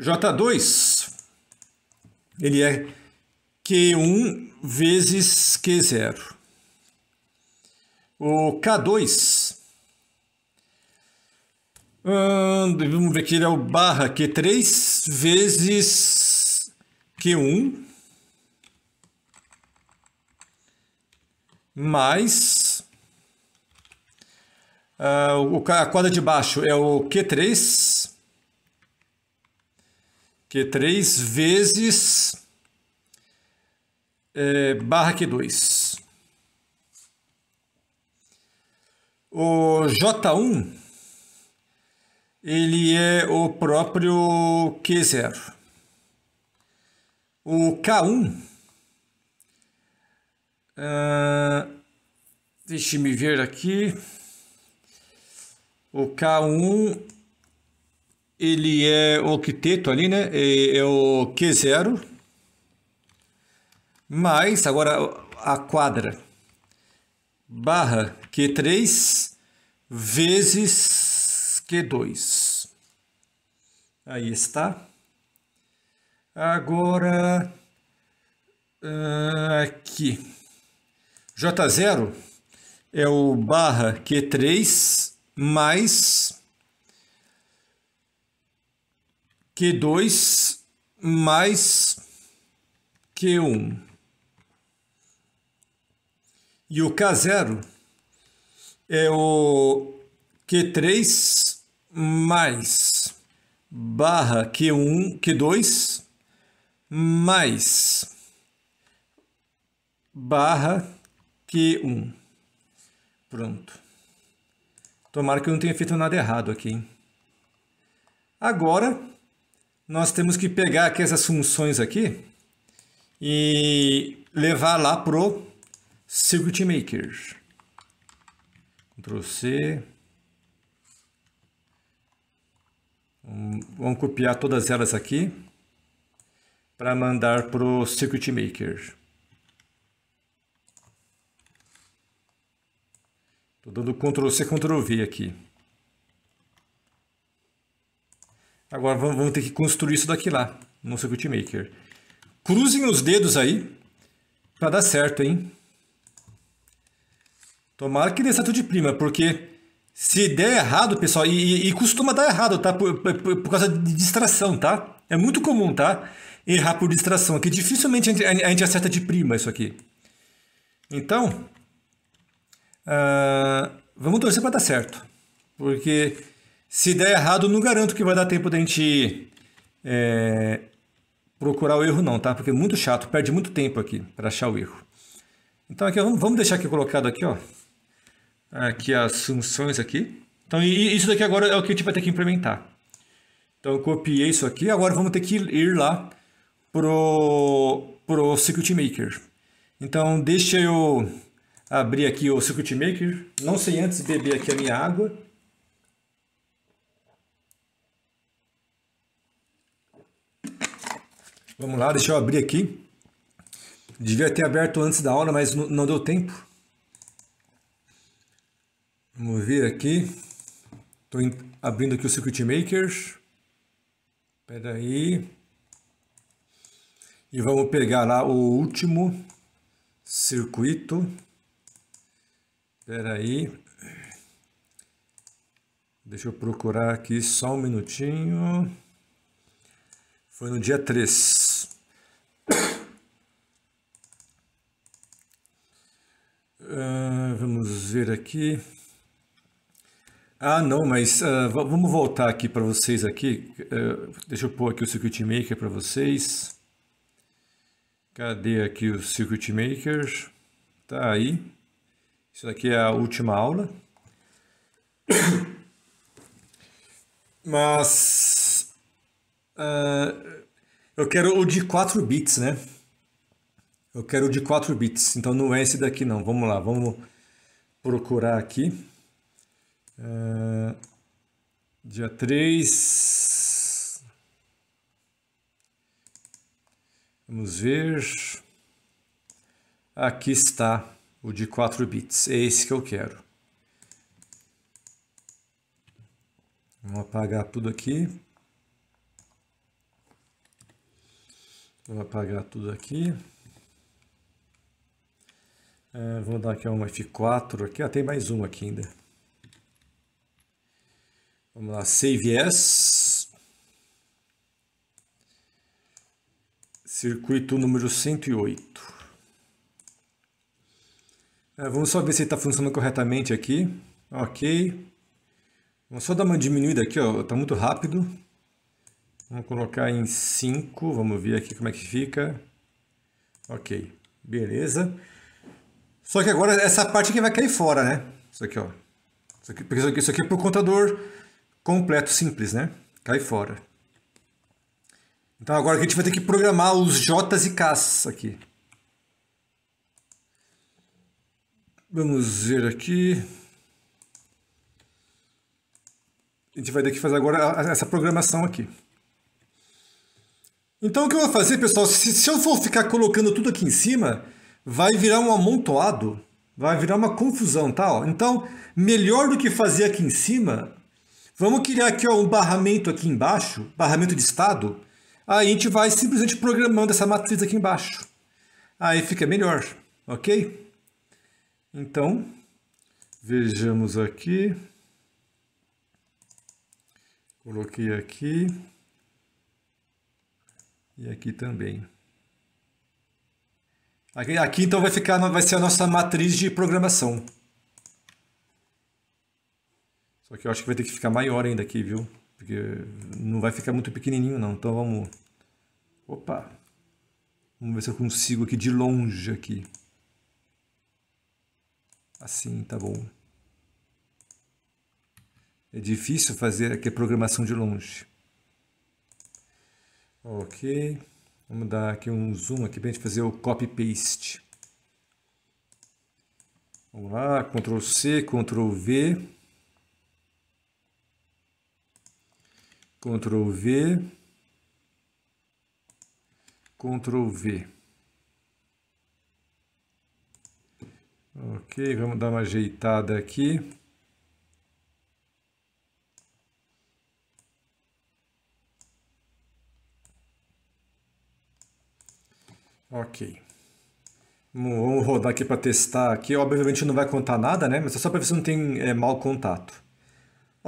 J2, ele é Q1 vezes Q0. O K2 Hum, vamos ver que ele é o barra, que três 3 vezes Q1 mais uh, a quadra de baixo é o Q3 Q3 vezes é, barra Q2 o J1 ele é o próprio Q0. O K1, uh, ah, deixe-me ver aqui, o K1 ele é o octeto ali, né? É, é o Q0, mais agora a quadra barra Q3 vezes Q2. Aí está. Agora, ah, aqui, J0 é o barra Q3 mais Q2 mais Q1. E o K0 é o Q3 mais barra Q1, Q2, mais barra Q1. Pronto. Tomara que eu não tenha feito nada errado aqui. Agora, nós temos que pegar aqui essas funções aqui e levar lá pro Circuit Maker. Ctrl C, Vamos copiar todas elas aqui para mandar para o Circuit Maker. Estou dando Ctrl C, Ctrl V aqui. Agora vamos ter que construir isso daqui lá, no Circuit Maker. Cruzem os dedos aí para dar certo, hein? Tomara que dê certo de prima, porque se der errado, pessoal, e, e costuma dar errado, tá? Por, por, por, causa de distração, tá? É muito comum, tá? Errar por distração aqui. Dificilmente a gente, a gente acerta de prima isso aqui. Então, uh, vamos torcer para dar certo. Porque se der errado, não garanto que vai dar tempo da gente é, procurar o erro não, tá? Porque é muito chato, perde muito tempo aqui para achar o erro. Então aqui, vamos deixar aqui colocado aqui, ó aqui as funções aqui. Então, isso daqui agora é o que a gente tipo vai ter que implementar. Então, eu copiei isso aqui. Agora, vamos ter que ir lá pro, pro Circuit Maker. Então, deixa eu abrir aqui o Circuit Maker. Não sei antes beber aqui a minha água. Vamos lá, deixa eu abrir aqui. Devia ter aberto antes da aula, mas não deu tempo. Vamos ver aqui. Estou abrindo aqui o Circuit Makers. Espera aí. E vamos pegar lá o último circuito. Espera aí. Deixa eu procurar aqui só um minutinho. Foi no dia 3. Uh, ah, vamos ver aqui. Ah, não, mas uh, vamos voltar aqui para vocês aqui. Uh, deixa eu pôr aqui o Circuit Maker para vocês. Cadê aqui o Circuit Maker? Tá aí. Isso aqui é a última aula. Mas uh, eu quero o de 4 bits, né? Eu quero o de 4 bits, então não é esse daqui não. Vamos lá, vamos procurar aqui. Eh, dia 3. Vamos ver. Aqui está o de 4 bits. É esse que eu quero. Vamos apagar tudo aqui. Vou apagar tudo aqui. É, vou dar aqui um F4 aqui. Ah, tem mais um aqui ainda. Vamos lá, save as. Circuito número 108. É, vamos só ver se está funcionando corretamente aqui. Ok. Vamos só dar uma diminuída aqui, ó. Tá muito rápido. Vamos colocar em 5. Vamos ver aqui como é que fica. Ok. Beleza. Só que agora essa parte que vai cair fora, né? Isso aqui, ó. Isso aqui, porque isso aqui, isso aqui é contador completo, simples, né? Cai fora. Então agora a gente vai ter que programar os J's e Ks aqui. Vamos ver aqui. A gente vai ter que fazer agora essa programação aqui. Então o que eu vou fazer, pessoal, se, se eu for ficar colocando tudo aqui em cima, vai virar um amontoado, vai virar uma confusão, tá? então, melhor do que fazer aqui em cima, Vamos criar aqui ó, um barramento aqui embaixo, barramento de estado. Aí a gente vai simplesmente programando essa matriz aqui embaixo. Aí fica melhor, ok? Então, vejamos aqui. Coloquei aqui. E aqui também. Aqui, aqui então vai ficar, vai ser a nossa matriz de programação. Só que eu acho que vai ter que ficar maior ainda aqui, viu? Porque não vai ficar muito pequenininho não. Então vamos... Opa! Vamos ver se eu consigo aqui de longe aqui. Assim, tá bom. É difícil fazer aqui a programação de longe. Ok. Vamos dar aqui um zoom aqui pra gente fazer o copy-paste. Vamos lá, Ctrl-C, Ctrl-V. Ctrl V, Ctrl V. Ok, vamos dar uma ajeitada aqui. Ok. Vamos rodar aqui para testar aqui. Obviamente não vai contar nada, né? Mas é só para ver se não tem é, mau contato.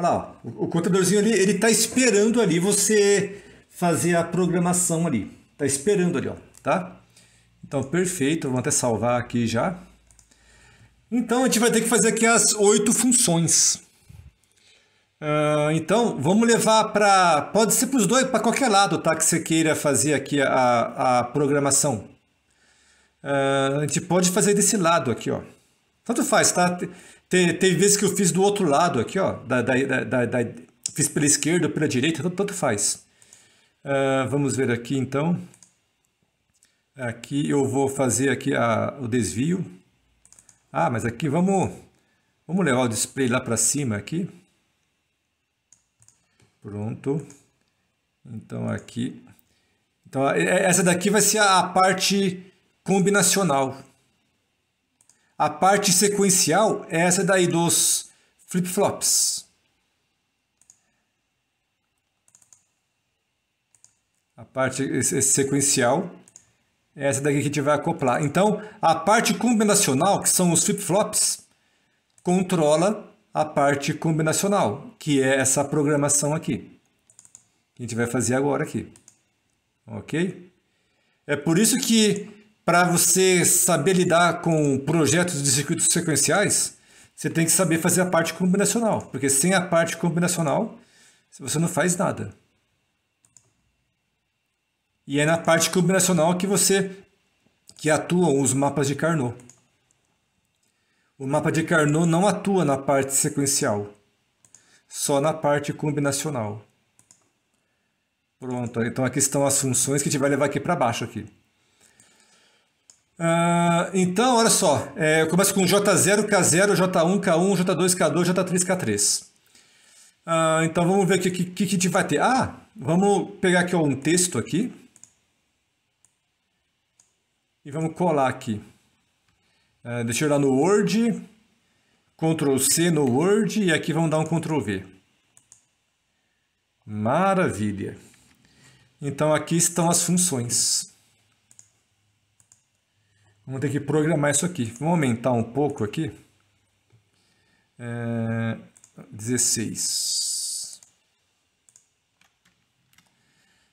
Olha lá, o, contadorzinho ali, ele está esperando ali você fazer a programação ali. Está esperando ali, ó, tá? Então, perfeito. Vamos até salvar aqui já. Então, a gente vai ter que fazer aqui as oito funções. Uh, então, vamos levar para... Pode ser para os dois, para qualquer lado, tá? Que você queira fazer aqui a, a programação. Uh, a gente pode fazer desse lado aqui, ó. Tanto faz, tá? Tem, vezes que eu fiz do outro lado aqui, ó. Da, da, da, da fiz pela esquerda pela direita, tanto, tanto faz. Uh, vamos ver aqui então. Aqui eu vou fazer aqui a, o desvio. Ah, mas aqui vamos, vamos levar o display lá para cima aqui. Pronto. Então aqui. Então é, é, essa daqui vai ser a parte combinacional. A parte sequencial é essa daí dos flip-flops. A parte sequencial é essa daqui que a gente vai acoplar. Então, a parte combinacional, que são os flip-flops, controla a parte combinacional, que é essa programação aqui. Que a gente vai fazer agora aqui. Ok? É por isso que para você saber lidar com projetos de circuitos sequenciais, você tem que saber fazer a parte combinacional, porque sem a parte combinacional, você não faz nada. E é na parte combinacional que você que atuam os mapas de Carnot. O mapa de Carnot não atua na parte sequencial, só na parte combinacional. Pronto, então aqui estão as funções que a gente vai levar aqui para baixo aqui. Uh, então, olha só, é, eu começo com J0, K0, J1, K1, J2, K2, J3, K3. Uh, então vamos ver o que, que, que a gente vai ter. Ah, vamos pegar aqui um texto aqui. E vamos colar aqui. Uh, deixa eu ir lá no Word. Ctrl C no Word e aqui vamos dar um Ctrl V. Maravilha. Então aqui estão as funções. Vamos ter que programar isso aqui. Vamos aumentar um pouco aqui. É, 16.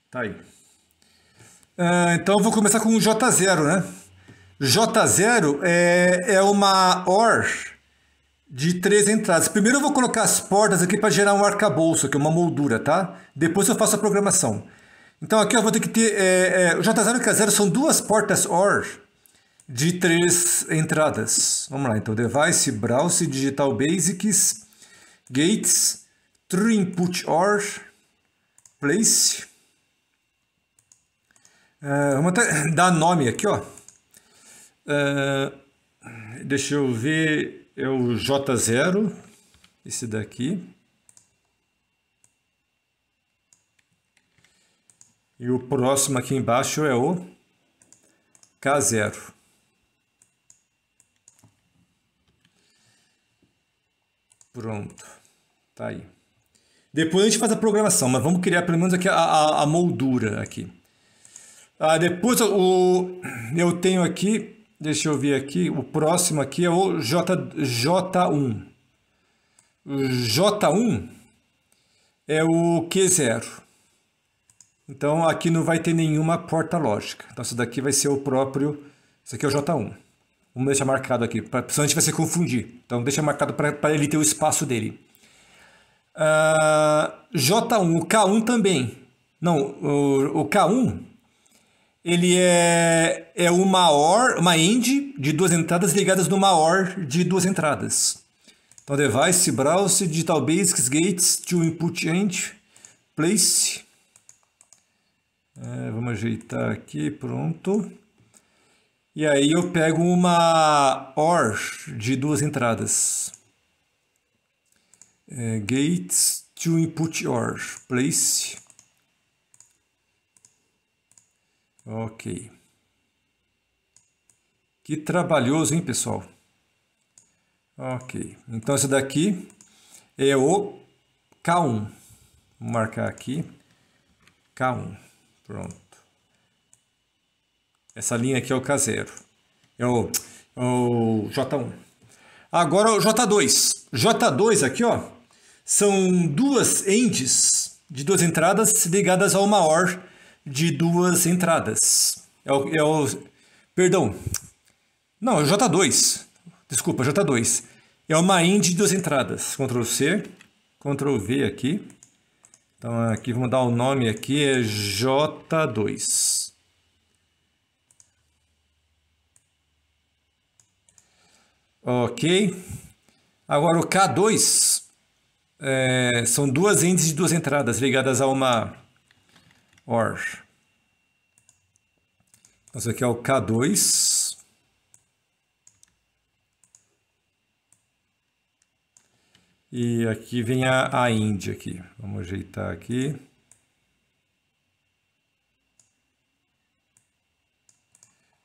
Tá aí. É, então, eu vou começar com o J0, né? J0 é, é uma OR de três entradas. Primeiro eu vou colocar as portas aqui para gerar um arcabouço, que é uma moldura, tá? Depois eu faço a programação. Então aqui eu vou ter que ter... É, é, o J0 e o K0 são duas portas OR de três entradas. Vamos lá, então, device, browse, digital basics, gates, true input or, place. Uh, vamos até dar nome aqui, ó. Uh, deixa eu ver, é o J0, esse daqui. E o próximo aqui embaixo é o K0. Pronto. Tá aí. Depois a gente faz a programação, mas vamos criar pelo menos aqui a, a, a moldura aqui. Ah, depois o, eu tenho aqui, deixa eu ver aqui, o próximo aqui é o J, J1. O J1 é o Q0. Então aqui não vai ter nenhuma porta lógica. Então isso daqui vai ser o próprio, isso aqui é o J1. Vamos deixar marcado aqui, pra, senão a gente vai se confundir. Então deixa marcado para ele ter o espaço dele. Uh, ah, J1, o K1 também. Não, o, o K1 ele é, é uma OR, uma AND de duas entradas ligadas numa OR de duas entradas. Então, device, browse, digital basics, gates, to input end, place. É, vamos ajeitar aqui, pronto. E aí eu pego uma OR de duas entradas. É, gates to input OR, place. Ok. Que trabalhoso, hein, pessoal? Ok. Então, esse daqui é o K1. Vou marcar aqui. K1. Pronto. Essa linha aqui é o caseiro. É o, é o J1. Agora o J2. J2 aqui, ó, são duas ends de duas entradas ligadas a uma OR de duas entradas. É o, é o perdão. Não, é o J2. Desculpa, J2. É uma end de duas entradas. Ctrl C, Ctrl V aqui. Então aqui vamos dar o um nome aqui é J2. Ok. Agora o K2 é, são duas índices de duas entradas ligadas a uma OR. Então, isso aqui é o K2. E aqui vem a, a Índia aqui. Vamos ajeitar aqui.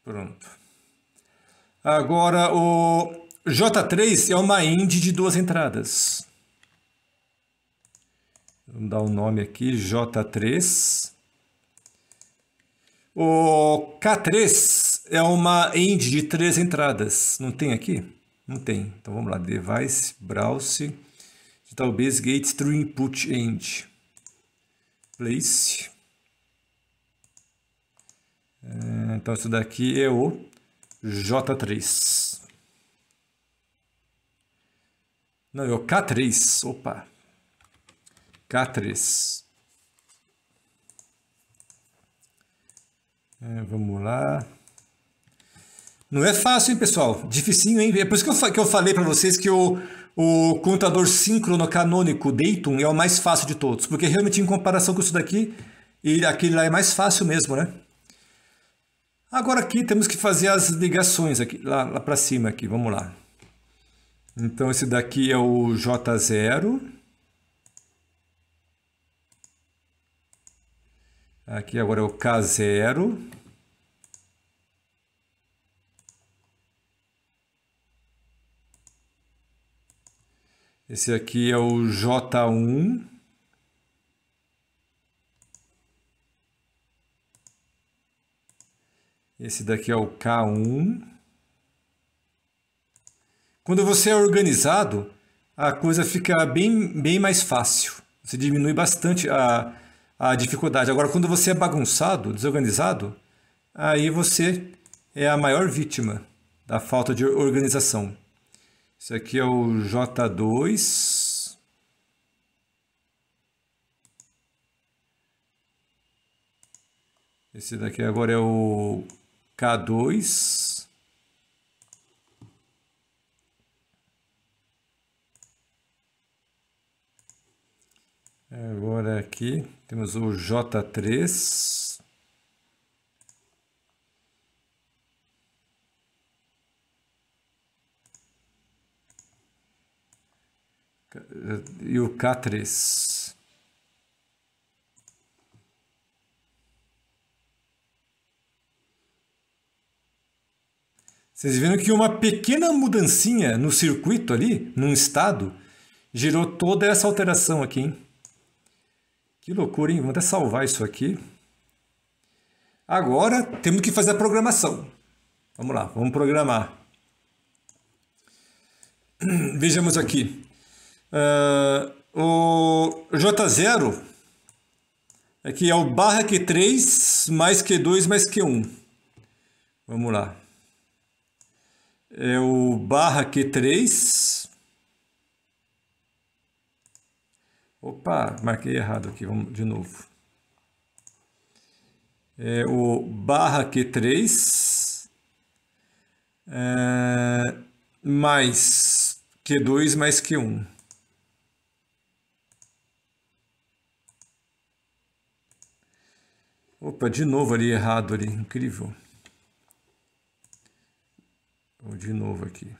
Pronto. Agora o J3 é uma end de duas entradas. Vamos dar um nome aqui, J3. O K3 é uma end de três entradas. Não tem aqui? Não tem. Então vamos lá, device, browse, digital base gate, true input end. Place. É, então isso daqui é o J3. Não, é o K3. Opa. K3. É, vamos lá. Não é fácil, hein, pessoal? Dificinho, hein? É por isso que eu, que eu falei para vocês que o, o contador síncrono canônico Dayton é o mais fácil de todos. Porque realmente, em comparação com isso daqui, e aquele lá é mais fácil mesmo, né? Agora aqui temos que fazer as ligações aqui, lá, lá para cima aqui, vamos lá. Então esse daqui é o J0. Aqui agora é o K0. Esse aqui é o J1. Esse daqui é o K1. Quando você é organizado, a coisa fica bem, bem mais fácil. Você diminui bastante a, a dificuldade. Agora, quando você é bagunçado, desorganizado, aí você é a maior vítima da falta de organização. Isso aqui é o J2. Esse daqui agora é o K2. É, agora aqui temos o J3. E o K3. Vocês viram que uma pequena mudancinha no circuito ali, num estado, gerou toda essa alteração aqui, hein? Que loucura, hein? Vamos até salvar isso aqui. Agora temos que fazer a programação. Vamos lá, vamos programar. Vejamos aqui. Uh, o J0 aqui é, é o barra Q3 mais Q2 mais Q1. Vamos lá. É o barra Q3 Opa, marquei errado aqui, vamos de novo. É o barra Q3 é, mais Q2 mais Q1. Opa, de novo ali errado ali, incrível. Vou de novo aqui.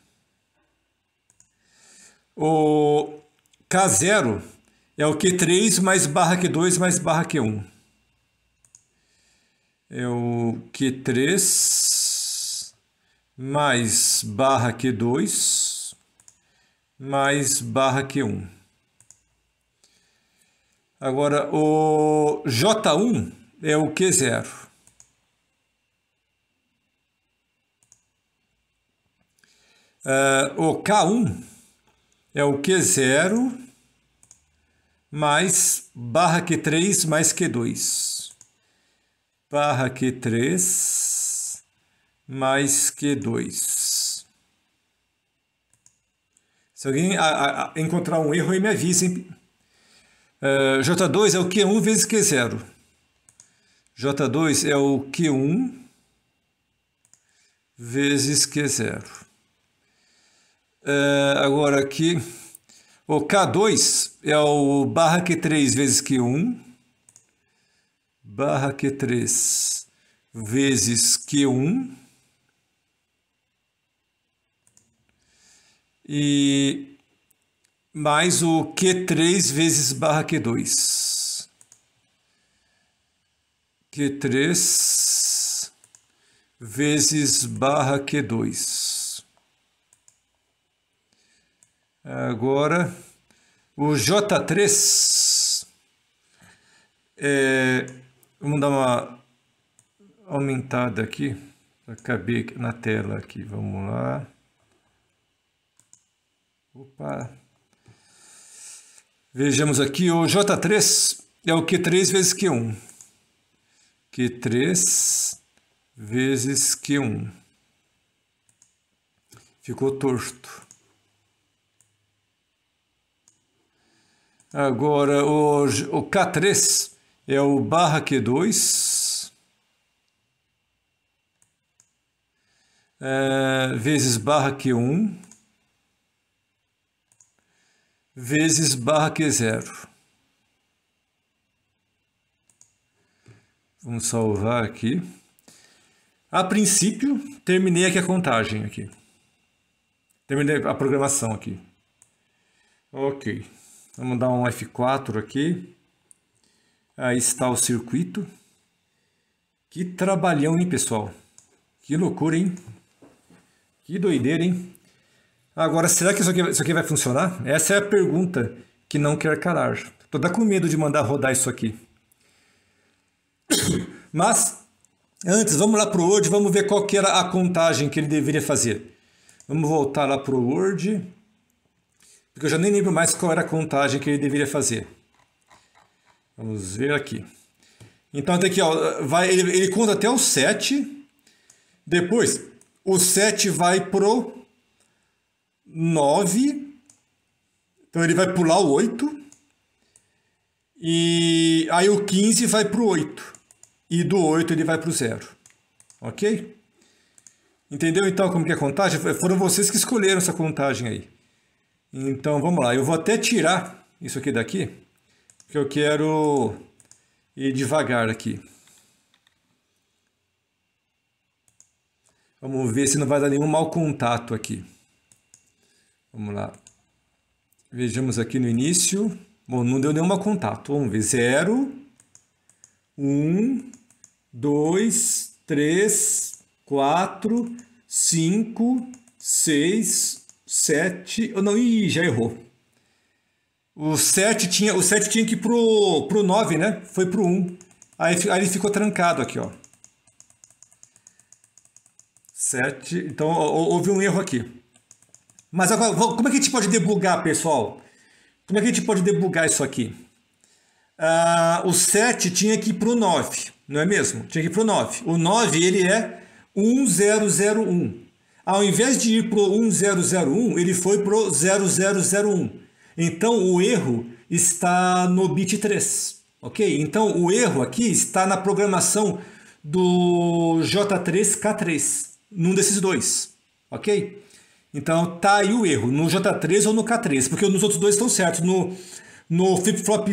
O K0 é o Q3 mais barra Q2 mais barra Q1. É o Q3 mais barra Q2 mais barra Q1. Agora, o J1 é o Q0. Uh, o K1 é o é Q0 mais barra Q3 mais Q2. Barra Q3 mais Q2. Se alguém a, a, a encontrar um erro, aí me avisem. Uh, ah, J2 é o Q1 vezes Q0. J2 é o Q1 vezes Q0. Uh, ah, agora aqui, o K2 é o barra Q3 vezes Q1, barra Q3 vezes Q1, e mais o Q3 vezes barra Q2. Q3 vezes barra Q2. Agora, o J3. É, vamos dar uma aumentada aqui para caber na tela aqui. Vamos lá. Opa. Vejamos aqui o J3 é o Q3 vezes Q1. Q3 vezes Q1. Ficou torto. Agora, o, o K3 é o barra Q2 é, vezes barra Q1 vezes barra Q0. Vamos salvar aqui. A princípio, terminei aqui a contagem aqui. Terminei a programação aqui. Ok. Vamos dar um F4 aqui. Aí está o circuito. Que trabalhão, hein, pessoal? Que loucura, hein? Que doideira, hein? Agora, será que isso aqui, isso aqui vai funcionar? Essa é a pergunta que não quer calar. Tô até com medo de mandar rodar isso aqui. Mas, antes, vamos lá pro Word, vamos ver qual que era a contagem que ele deveria fazer. Vamos voltar lá pro Word. Porque eu já nem lembro mais qual era a contagem que ele deveria fazer. Vamos ver aqui. Então até aqui, ó, vai, ele, ele conta até o 7. Depois, o 7 vai pro 9. Então ele vai pular o 8. E aí o 15 vai pro 8. E do 8 ele vai pro 0. Ok? Entendeu então como que é a contagem? Foram vocês que escolheram essa contagem aí. Então vamos lá, eu vou até tirar isso aqui daqui, que eu quero ir devagar aqui. Vamos ver se não vai dar nenhum mau contato aqui. Vamos lá. Vejamos aqui no início. Bom, não deu nenhum mau contato. Vamos ver. 0, 1, 2, 3, 4, 5, 6, 7. Oh, não, ih, já errou. O 7 tinha, tinha que ir pro, pro 9, né? Foi pro 1. Aí, aí ele ficou trancado aqui, ó. 7. Então houve um erro aqui. Mas agora, como é que a gente pode debugar, pessoal? Como é que a gente pode debugar isso aqui? Ah, o 7 tinha que ir para o 9, não é mesmo? Tinha que ir para o 9. O 9 ele é 1001. Ao invés de ir para o 1001, ele foi para o 0001. Então, o erro está no bit 3, ok? Então, o erro aqui está na programação do J3K3, num desses dois, ok? Então, tá aí o erro, no J3 ou no K3, porque nos outros dois estão certos. No, no flip-flop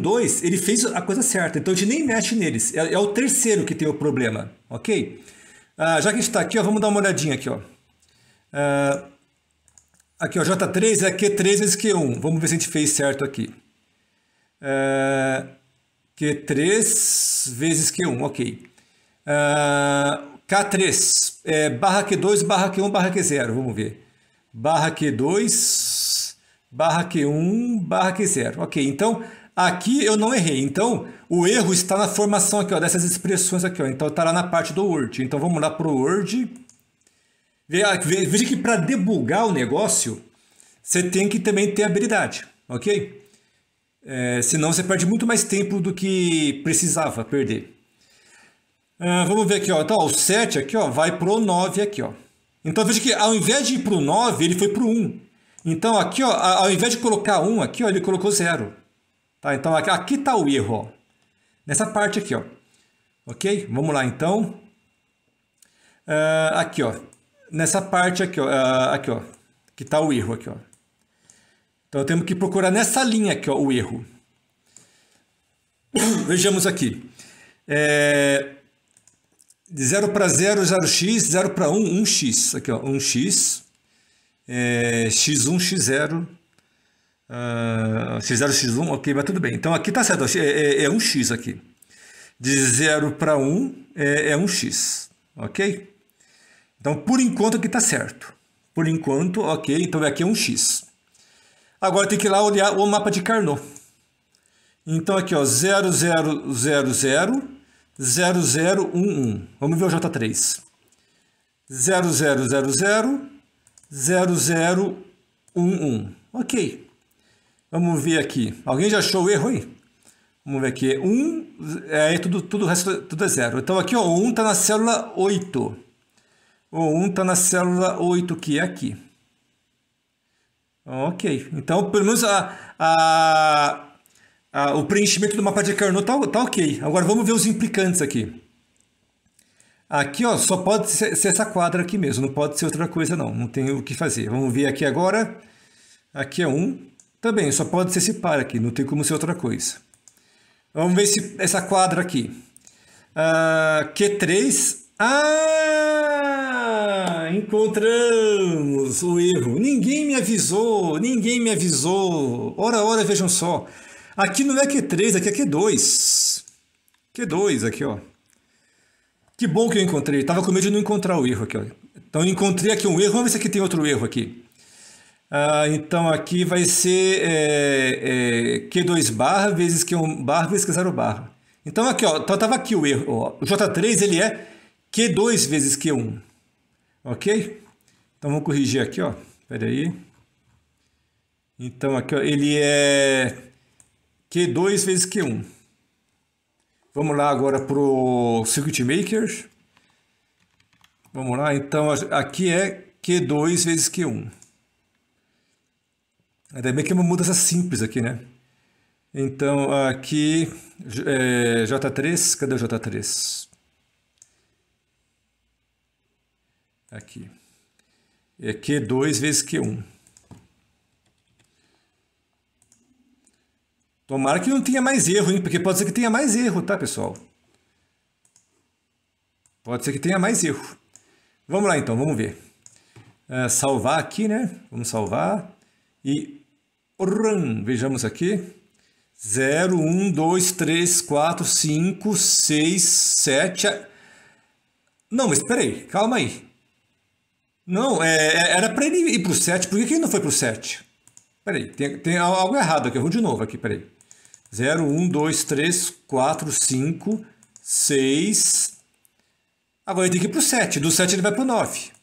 012, ele fez a coisa certa, então a gente nem mexe neles. É, é o terceiro que tem o problema, ok? Ah, já que a gente está aqui, ó, vamos dar uma olhadinha aqui. Ó. Ah, aqui, ó, J3 é Q3 vezes Q1. Vamos ver se a gente fez certo aqui. Ah, Q3 vezes Q1, ok. Ah, K3 é barra Q2, barra Q1, barra Q0. Vamos ver. Barra Q2, barra Q1, barra Q0. Ok, então aqui eu não errei. Então, o erro está na formação aqui, ó, dessas expressões aqui, ó. Então está lá na parte do Word. Então vamos lá para o Word. Ah, veja que para debugar o negócio, você tem que também ter habilidade, ok? É, senão você perde muito mais tempo do que precisava perder. Ah, vamos ver aqui, ó. Então, ó, o 7 aqui, ó, vai pro 9 aqui, ó. Então veja que ao invés de ir pro 9, ele foi pro 1. Então aqui, ó, ao invés de colocar 1 aqui, ó, ele colocou 0. Tá? Então aqui, aqui tá o erro, ó nessa parte aqui, ó. Ok? Vamos lá, então. Uh, aqui, ó. Nessa parte aqui, ó. Uh, aqui, ó. Que tá o erro aqui, ó. Então, temos que procurar nessa linha aqui, ó, o erro. Vejamos aqui. É... De 0 para 0, 0x, 0 para 1, 1x. Aqui, ó, 1x, é, x1, x0, x0, ah, x1, ok, mas tudo bem. Então aqui está certo, assim, é, é, é um x aqui. De 0 para 1 é, é um x, ok? Então por enquanto aqui está certo. Por enquanto, ok, então aqui é um x. Agora tem que ir lá olhar o mapa de Carnot. Então aqui ó, 0, 0, 0, 0, 0, 0, 1, 1. Vamos ver o J3. 0, 0, 0, 0, 0, 0, 1, 1. Ok. Vamos ver aqui. Alguém já achou o erro aí? Vamos ver aqui. 1, um, é, tudo, tudo, o resto tudo é zero. Então aqui, ó, o 1 um está na célula 8. O 1 um está na célula 8, que é aqui. Ok. Então, pelo menos a, a, a, o preenchimento do mapa de Carnot está tá ok. Agora vamos ver os implicantes aqui. Aqui ó, só pode ser, ser essa quadra aqui mesmo, não pode ser outra coisa não, não tem o que fazer. Vamos ver aqui agora. Aqui é 1, um. Também, só pode ser esse par aqui, não tem como ser outra coisa. Vamos ver essa quadra aqui. Ah, Q3. Ah! Encontramos o erro. Ninguém me avisou, ninguém me avisou. Ora, ora, vejam só. Aqui não é Q3, aqui é Q2. Q2 aqui, ó. Que bom que eu encontrei. Tava com medo de não encontrar o erro aqui, ó. Então encontrei aqui um erro. Vamos ver se aqui tem outro erro aqui. Ah, então aqui vai ser é, é, Q2 barra vezes Q1 barra vezes Q0 barra. Então aqui, ó, estava tá, aqui o erro. Ó, o J3 ele é Q2 vezes Q1. Ok? Então vamos corrigir aqui, ó. Espera aí. Então aqui, ó, ele é Q2 vezes Q1. Vamos lá agora para o Circuit Maker. Vamos lá, então aqui é Q2 vezes Q1. Ainda bem que é uma mudança simples aqui, né? Então, aqui, é, J3, cadê o J3? Aqui. É Q2 vezes Q1. Tomara que não tenha mais erro, hein? Porque pode ser que tenha mais erro, tá, pessoal? Pode ser que tenha mais erro. Vamos lá, então, vamos ver. É, salvar aqui, né? Vamos salvar. E Vejamos aqui. 0, 1, 2, 3, 4, 5, 6, 7. Não, mas peraí, calma aí. Não, é, é era para ele ir para o 7. Por que, que ele não foi para o 7? Peraí, tem, tem algo errado aqui. Eu vou de novo aqui, peraí. 0, 1, 2, 3, 4, 5, 6. Agora ele tem que ir para o 7. Do 7 ele vai para o 9.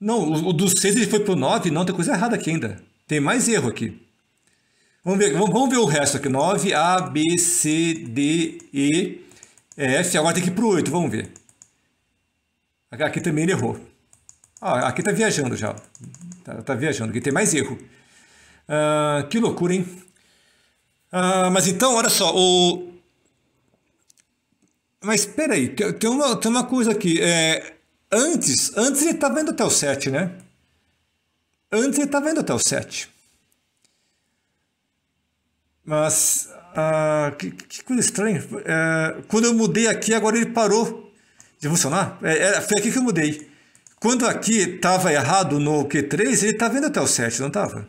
Não, o, o do 6 ele foi pro 9, não, tem coisa errada aqui ainda. Tem mais erro aqui. Vamos ver, vamos, vamos ver o resto aqui. 9, A, B, C, D, E, F. Agora tem que ir pro 8, vamos ver. Aqui também ele errou. Ah, aqui tá viajando já. Tá, tá viajando, aqui tem mais erro. Ah, que loucura, hein? Ah, mas então, olha só, o... Mas espera aí, tem, tem, uma, tem uma coisa aqui. É, Antes, antes ele estava tá vendo até o 7, né? Antes ele estava tá vendo até o 7. Mas, ah, que, que, coisa estranha. É, quando eu mudei aqui, agora ele parou de funcionar. É, é, foi aqui que eu mudei. Quando aqui estava errado no Q3, ele estava tá vendo até o 7, não estava?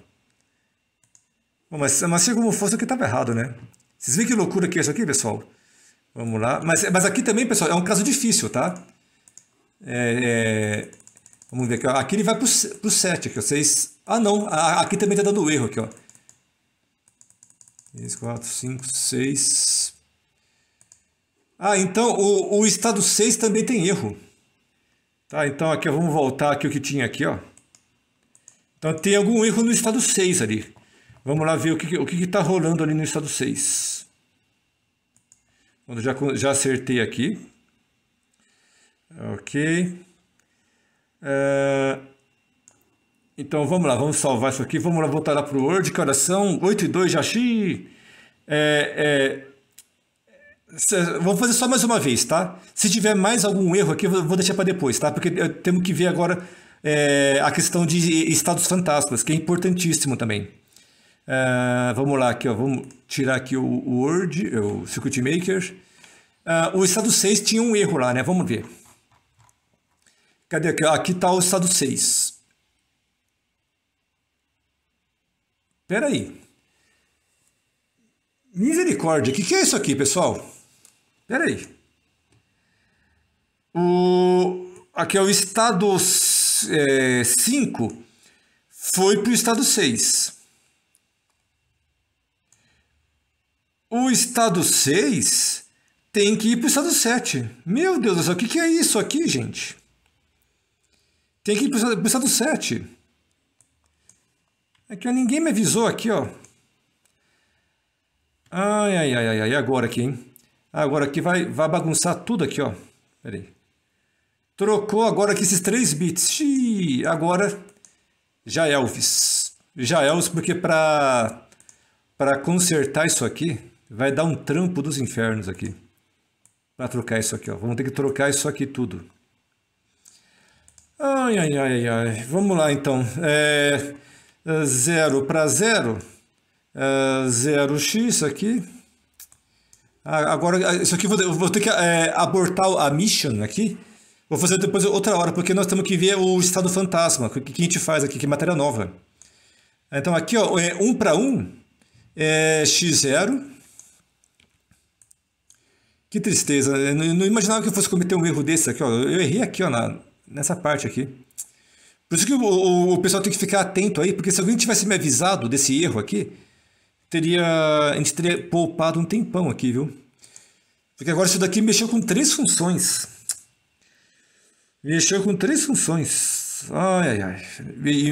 mas, mas se como fosse, o que estava errado, né? Vocês veem que loucura que é isso aqui, pessoal? Vamos lá. Mas, mas aqui também, pessoal, é um caso difícil, tá? É, é, vamos ver aqui, ó. Aqui ele vai para o 7 aqui, ó. 6... Ah, não. A, aqui também está dando erro aqui, ó. 3, 4, 5, 6... Ah, então o, o estado 6 também tem erro. Tá, então aqui, vamos voltar aqui o que tinha aqui, ó. Então tem algum erro no estado 6 ali. Vamos lá ver o que o que está rolando ali no estado 6. Eu já, já acertei aqui. Ok. É... Então vamos lá, vamos salvar isso aqui. Vamos lá voltar lá para o Word, que horas são? 8 e 2 já. Xii. É, é... Vamos fazer só mais uma vez, tá? Se tiver mais algum erro aqui, eu vou deixar para depois, tá? Porque temos que ver agora é, a questão de estados fantasmas, que é importantíssimo também. Uh, vamos lá, aqui, ó, vamos tirar aqui o, o Word, o Circuit Maker. Uh, o estado 6 tinha um erro lá, né? Vamos ver. Cadê aqui? Aqui está o estado 6. Espera aí. Misericórdia, o que, que é isso aqui, pessoal? Espera aí. O, aqui é o estado é, 5, foi para o estado 6. O estado 6 tem que ir para o estado 7. Meu Deus do céu, o que, que é isso aqui, gente? Tem que precisar, precisar do 7. Aqui, é ninguém me avisou aqui, ó. Ai, ai, ai, ai, ai, agora aqui, hein? Agora aqui vai, vai bagunçar tudo aqui, ó. Pera aí. Trocou agora aqui esses três bits. Xiii, agora já é Elvis. Já é Elvis, porque para para consertar isso aqui, vai dar um trampo dos infernos aqui. Para trocar isso aqui, ó. Vamos ter que trocar isso aqui tudo. Ai, ai, ai, ai. Vamos lá então. É, 0 para 0. É, 0x é, aqui. Ah, agora, ah, isso aqui eu vou, ter que é, abortar a mission aqui. Vou fazer depois outra hora, porque nós temos que ver o estado fantasma. O que, que a gente faz aqui, que é matéria nova. Então aqui, ó, é 1 para 1 é x0. Que tristeza. Eu não imaginava que eu fosse cometer um erro desse aqui, ó. Eu errei aqui, ó, na, nessa parte aqui. Por isso que o, o, o, pessoal tem que ficar atento aí, porque se alguém tivesse me avisado desse erro aqui, teria, a gente teria poupado um tempão aqui, viu? Porque agora isso daqui mexeu com três funções. Mexeu com três funções. Ai, ai, ai.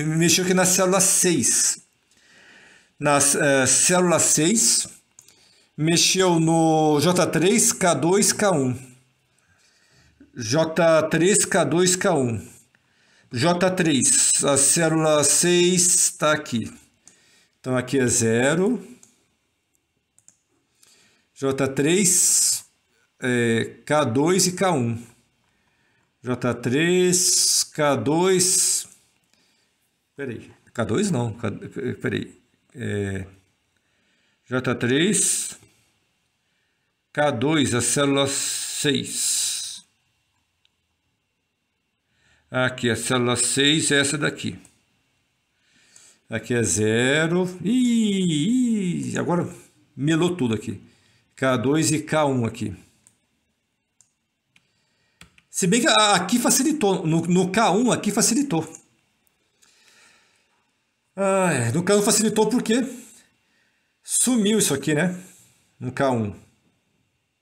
mexeu aqui na célula 6. Na eh, célula 6, mexeu no J3, K2, K1. J3K2K1. J3, a célula 6 está aqui. Então aqui é 0. J3, é, K2 e K1. J3, K2. Peraí, K2 não. K, peraí. É, J3, K2, a célula 6. Aqui a célula 6 é essa daqui. Aqui é 0. Ih, agora melou tudo aqui. K2 e K1 aqui. Se bem que aqui facilitou. No, no K1 aqui facilitou. Ah, é. no K1 facilitou porque sumiu isso aqui, né? No K1.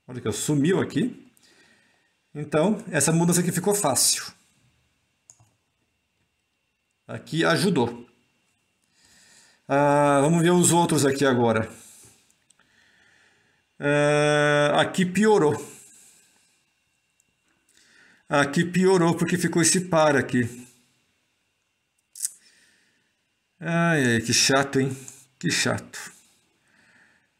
Olha que sumiu aqui. Então, essa mudança aqui ficou fácil aqui ajudou. Ah, vamos ver os outros aqui agora. Ah, aqui piorou. Aqui piorou porque ficou esse par aqui. Ai, ai, que chato, hein? Que chato.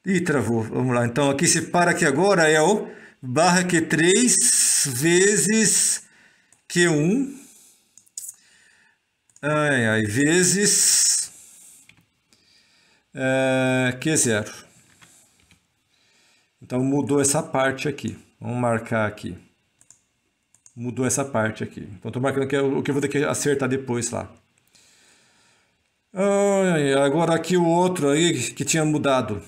Ih, travou. Vamos lá. Então, aqui esse par aqui agora é o barra Q3 vezes Q1 Ai, ai, vezes é, Q0. Então mudou essa parte aqui. Vamos marcar aqui. Mudou essa parte aqui. Então estou marcando é o que eu vou ter que acertar depois lá. Ai, agora aqui o outro aí que tinha mudado.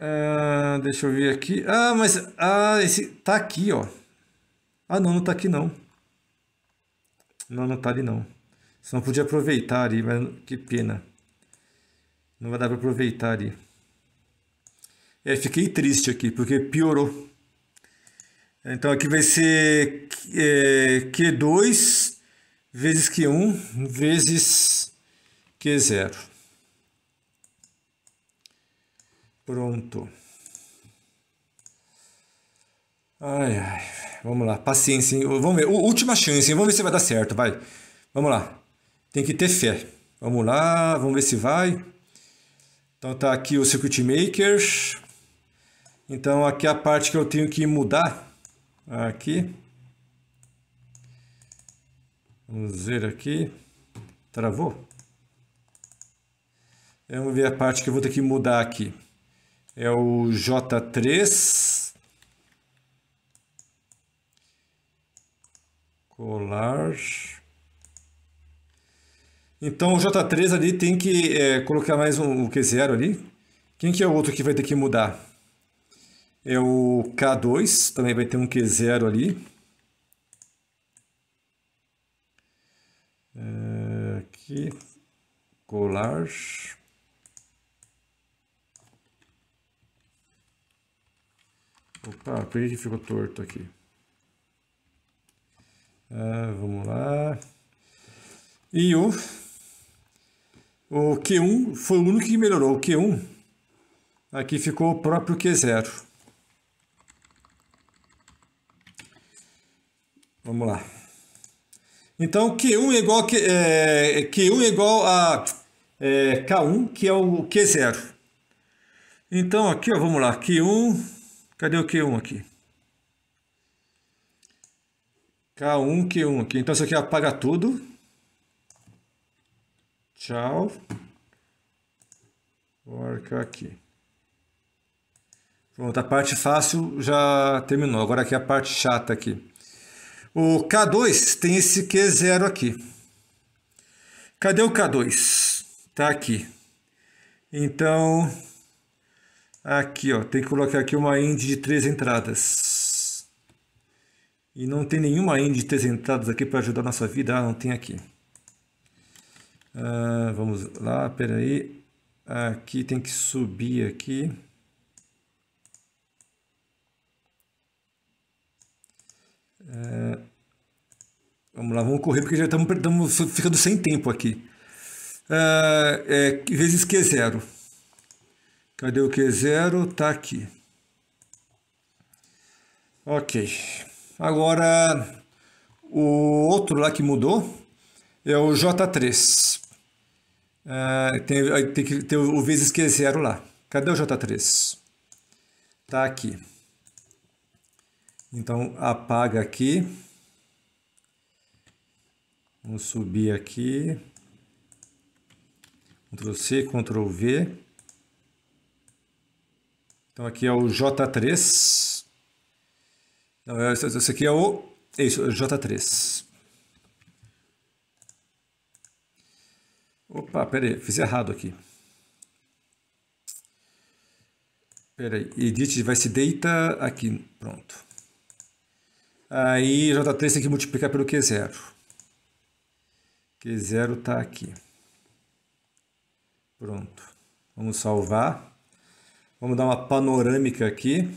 Ah, deixa eu ver aqui. Ah, mas ah, esse tá aqui, ó. Ah, não, não tá aqui não. Não, não tá ali não. Senão podia aproveitar ali, mas que pena. Não vai dar pra aproveitar ali. É, fiquei triste aqui, porque piorou. Então aqui vai ser é, Q2 vezes Q1 vezes Q0. Pronto. Ai, ai. Vamos lá. Paciência, hein? Vamos ver. Última chance, hein? Vamos ver se vai dar certo, vai. Vamos lá. Tem que ter fé. Vamos lá, vamos ver se vai. Então tá aqui o Circuit Maker. Então aqui é a parte que eu tenho que mudar. Aqui. Vamos ver aqui. Travou? Vamos ver a parte que eu vou ter que mudar aqui. É o J3. Collage. Então o J3 ali tem que é, colocar mais um, um Q0 ali. Quem que é o outro que vai ter que mudar? É o K2, também vai ter um Q0 ali. É, aqui, collage. Opa, por que ficou torto aqui? Ah, vamos lá. E o, o Q1 foi o único que melhorou. O Q1 aqui ficou o próprio Q0. Vamos lá. Então, Q1 é, é, é igual a, é, Q1 é igual a é, K1, que é o Q0. Então, aqui, ó, vamos lá. Q1, cadê o Q1 aqui? K1, Q1 aqui. Então isso aqui apaga tudo. Tchau. Vou marcar aqui. Pronto, a parte fácil já terminou. Agora aqui a parte chata aqui. O K2 tem esse Q0 aqui. Cadê o K2? Tá aqui. Então, aqui ó, tem que colocar aqui uma end de três entradas. E não tem nenhuma N de 3 entradas aqui para ajudar a nossa vida. Ah, não tem aqui. Ah, vamos lá, peraí. Aqui tem que subir aqui. Ah, vamos lá, vamos correr porque já estamos, estamos ficando sem tempo aqui. Ah, é, é, vezes Q0. Cadê o Q0? Tá aqui. Ok. Agora, o outro lá que mudou é o J3. É, tem, tem que ter o vezes que é zero lá. Cadê o J3? Tá aqui. Então, apaga aqui. Vamos subir aqui. Ctrl C, Ctrl V. Então, aqui é o J3. Então, esse, esse aqui é o. Isso, é J3. Opa, peraí, fiz errado aqui. Peraí, edit vai se deita aqui, pronto. Aí J3 tem que multiplicar pelo Q0. Q0 está aqui. Pronto. Vamos salvar. Vamos dar uma panorâmica aqui.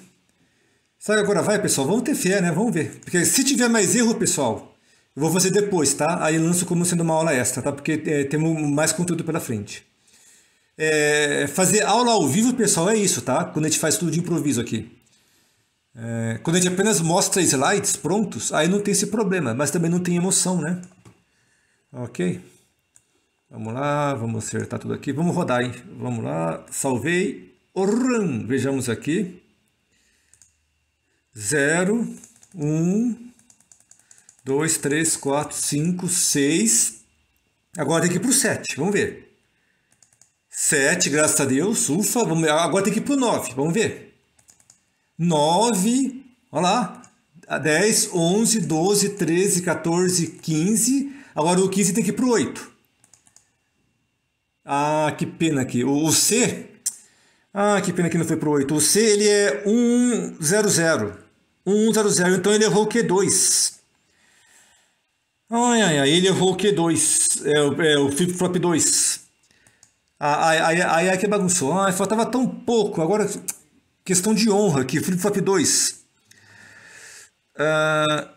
Sabe agora vai, pessoal? Vamos ter fé, né? Vamos ver. Porque se tiver mais erro, pessoal, eu vou fazer depois, tá? Aí lanço como sendo uma aula extra, tá? Porque é, temos mais conteúdo pela frente. É, fazer aula ao vivo, pessoal, é isso, tá? Quando a gente faz tudo de improviso aqui. É, quando a gente apenas mostra slides prontos, aí não tem esse problema, mas também não tem emoção, né? Ok. Vamos lá, vamos acertar tudo aqui. Vamos rodar, hein? Vamos lá, salvei. Oran! Vejamos aqui. 0, 1, 2, 3, 4, 5, 6. Agora tem que ir para o 7, vamos ver. 7, graças a Deus, ufa, vamos, agora tem que ir para o 9, vamos ver. 9, olha lá, 10, 11, 12, 13, 14, 15. Agora o 15 tem que ir para o 8. Ah, que pena aqui. O, C, ah, que pena que não foi para o 8. O C, ele é 1, 0, 0. Um 0 então ele errou o Q2. Ai, ai, ai, ele errou o Q2, é, é o é flip-flop 2. Aí, ah, ai, ai, aí que bagunçou. Ai, faltava tão pouco, agora questão de honra aqui, flip-flop 2. Uh, ah,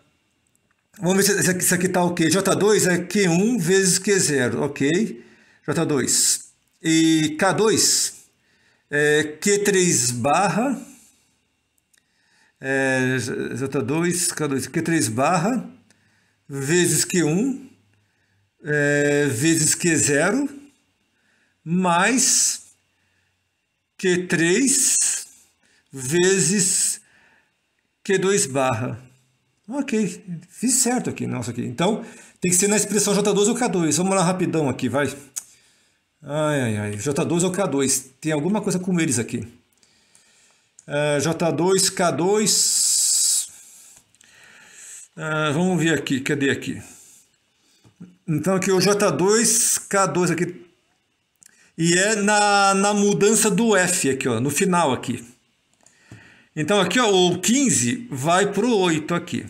vamos ver se, se, aqui, se tá o quê? J2 é Q1 vezes Q0, ok? J2. E K2 é Q3 barra é, J2, K2, Q3 barra, vezes Q1, é, vezes Q0, mais Q3 vezes Q2 barra. Ok, fiz certo aqui, nossa aqui. Então, tem que ser na expressão J2 ou K2. Vamos lá rapidão aqui, vai. Ai, ai, ai. J2 ou K2. Tem alguma coisa com eles aqui. J2, K2. Uh, vamos ver aqui, cadê aqui? Então aqui o J2, K2 aqui. E é na, na mudança do F aqui, ó, no final aqui. Então aqui ó, o 15 vai para o 8 aqui.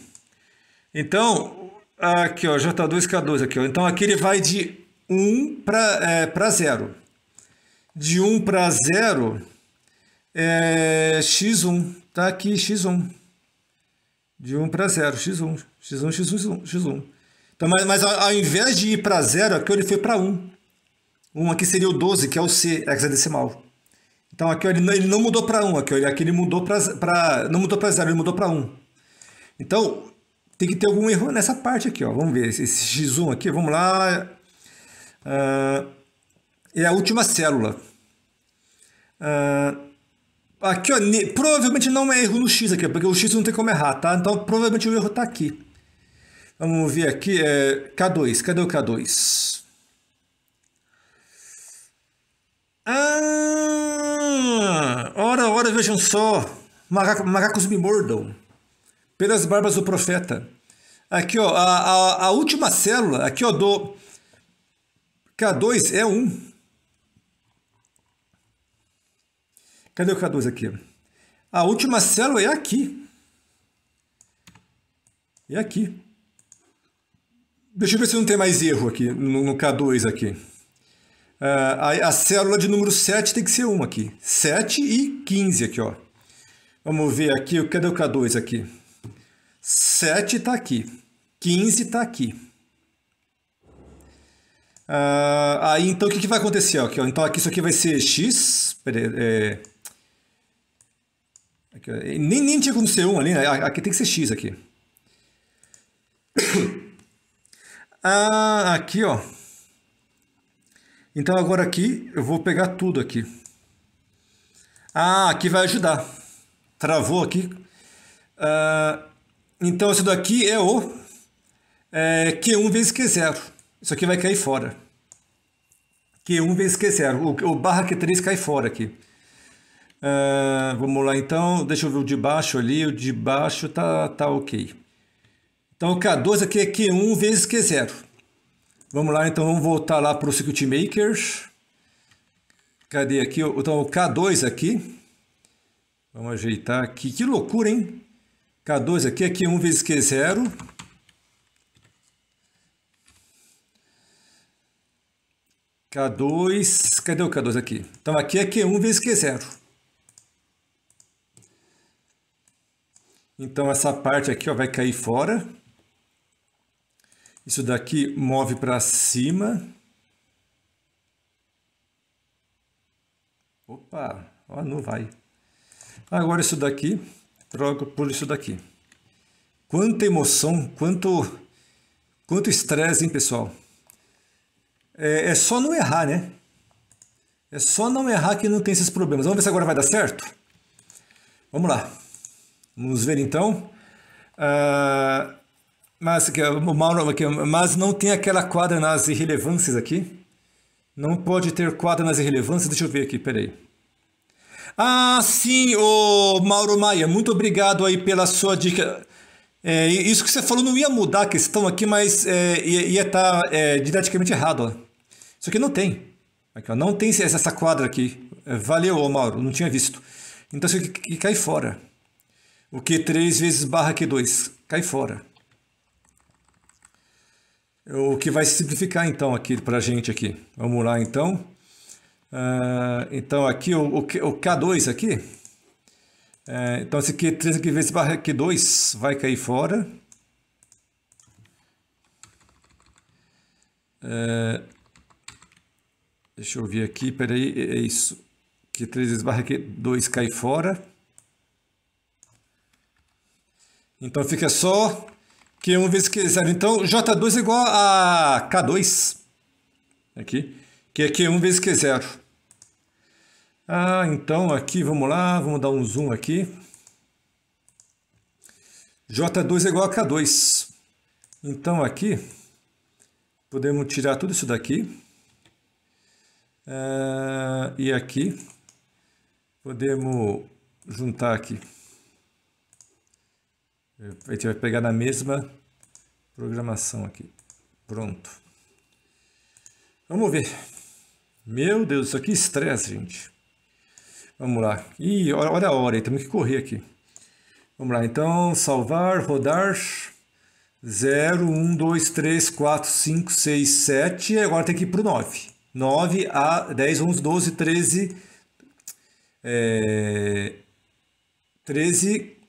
Então, aqui ó, J2, K2 aqui, ó. Então aqui ele vai de 1 para é, 0. De 1 para 0, é, X1, tá aqui X1. De 1 para 0, X1, X1, X1, X1. X1. Então, mas, mas ao, invés de ir para 0, aqui ele foi para 1. 1 aqui seria o 12, que é o C, hexadecimal. Então aqui ele não, ele não mudou para 1, aqui, aqui ele mudou para. Não mudou para 0, ele mudou para 1. Então, tem que ter algum erro nessa parte aqui, ó. Vamos ver esse X1 aqui, vamos lá. Uh, é a última célula. Uh, Aqui, ó, provavelmente não é erro no X aqui, porque o X não tem como errar, tá? Então, provavelmente o erro está aqui. Vamos ver aqui, é K2, cadê o K2? Ah, ora, ora, vejam só, Macaco, macacos me mordam, pelas barbas do profeta. Aqui, ó, a, a, a última célula, aqui, ó, do K2 é 1. Cadê o K2 aqui? A última célula é aqui. É aqui. Deixa eu ver se não tem mais erro aqui, no, no K2 aqui. Ah, a, a, célula de número 7 tem que ser 1 aqui. 7 e 15 aqui, ó. Vamos ver aqui, cadê o K2 aqui? 7 está aqui, 15 está aqui. Ah, aí, então, o que, que vai acontecer? Aqui, ó? Então, aqui, isso aqui vai ser x... Peraí, é, é, nem, nem tinha como ser 1 ali, né? Ah, aqui tem que ser x aqui. Ah, aqui, ó. Então agora aqui eu vou pegar tudo aqui. Ah, aqui vai ajudar. Travou aqui. Ah, então isso daqui é o é, Q1 vezes Q0. Isso aqui vai cair fora. Q1 vezes Q0. O, o barra Q3 cai fora aqui. Uh, vamos lá então, deixa eu ver o de baixo ali, o de baixo tá, tá ok. Então K12 aqui é Q1 vezes Q0. Vamos lá então, vamos voltar lá para o Circuit Maker. Cadê aqui? Então o K2 aqui. Vamos ajeitar aqui. Que loucura, hein? K2 aqui é Q1 vezes Q0. K2, cadê o K2 aqui? Então aqui é Q1 vezes Q0. Então essa parte aqui ó, vai cair fora. Isso daqui move para cima. Opa, ó, não vai. Agora isso daqui, troco por isso daqui. Quanta emoção, quanto quanto estresse, hein, pessoal? É, é só não errar, né? É só não errar que não tem esses problemas. Vamos ver se agora vai dar certo? Vamos lá. Vamos ver então. Uh, mas, é o Mauro, mas não tem aquela quadra nas irrelevâncias aqui? Não pode ter quadra nas irrelevâncias? Deixa eu ver aqui, peraí. Ah, sim, o Mauro Maia, muito obrigado aí pela sua dica. É, isso que você falou não ia mudar a questão aqui, mas é, ia estar tá, é, didaticamente errado. Ó. Isso aqui não tem. Aqui, ó, não tem essa quadra aqui. É, valeu, Mauro, não tinha visto. Então isso aqui cai fora. O q 3 vezes barra Q2? Cai fora. O que vai simplificar então aqui para a gente aqui. Vamos lá então. Uh, então aqui o, o, K2 aqui. Uh, então esse Q3 aqui vezes barra Q2 vai cair fora. Uh, deixa eu ver aqui, peraí, é isso. Q3 vezes barra Q2 cai fora. Então fica só que 1 vezes Q0. Então J2 é igual a K2. Aqui. Que é Q1 vezes Q0. Ah, então aqui, vamos lá. Vamos dar um zoom aqui. J2 é igual a K2. Então aqui, podemos tirar tudo isso daqui. Ah, e aqui, podemos juntar aqui. A gente vai pegar na mesma programação aqui. Pronto. Vamos ver. Meu Deus, isso aqui estresse, gente. Vamos lá. Ih, olha a hora, temos que correr aqui. Vamos lá, então, salvar, rodar. 0, 1, 2, 3, 4, 5, 6, 7. E Agora tem que ir para o 9. 9 a 10, 11, 12, 13. É, 13,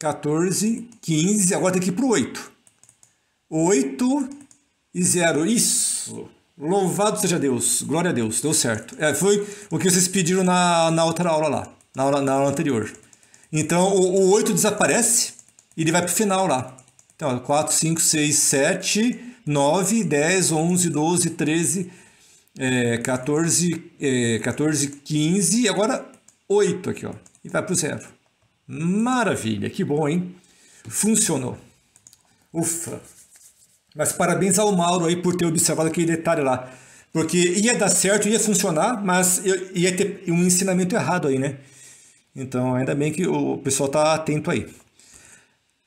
14, 15, agora tem que ir para o 8. 8 e 0, isso. Louvado seja Deus, glória a Deus, deu certo. É, foi o que vocês pediram na, na outra aula lá, na aula, na aula anterior. Então, o, o 8 desaparece e ele vai para o final lá. Então, 4, 5, 6, 7, 9, 10, 11, 12, 13, é, 14, é, 14, 15 e agora 8 aqui, ó. E vai para o 0. Maravilha, que bom, hein? Funcionou. Ufa. Mas parabéns ao Mauro aí por ter observado aquele detalhe lá. Porque ia dar certo, ia funcionar, mas ia ter um ensinamento errado aí, né? Então, ainda bem que o pessoal tá atento aí.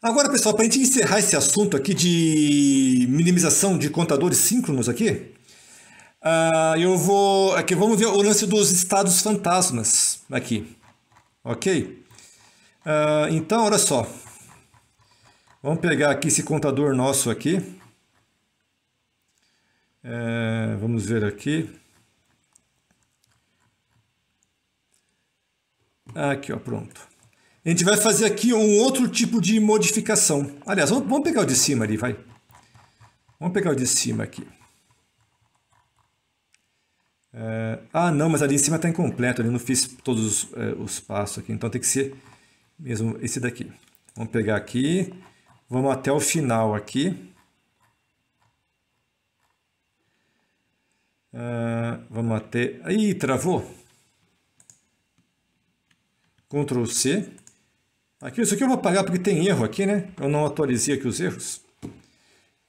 Agora, pessoal, para a gente encerrar esse assunto aqui de minimização de contadores síncronos aqui, uh, eu vou... Aqui, vamos ver o lance dos estados fantasmas aqui, ok? Ah, então, olha só. Vamos pegar aqui esse contador nosso aqui. É, vamos ver aqui. Aqui, ó, pronto. A gente vai fazer aqui um outro tipo de modificação. Aliás, vamos pegar o de cima ali, vai. Vamos pegar o de cima aqui. É, ah, não, mas ali em cima está incompleto. Eu não fiz todos é, os passos aqui, então tem que ser mesmo esse daqui. Vamos pegar aqui, vamos até o final aqui. Uh, vamos até... Ih, travou! Ctrl C. Aqui, isso aqui eu vou apagar porque tem erro aqui, né? Eu não atualizei aqui os erros.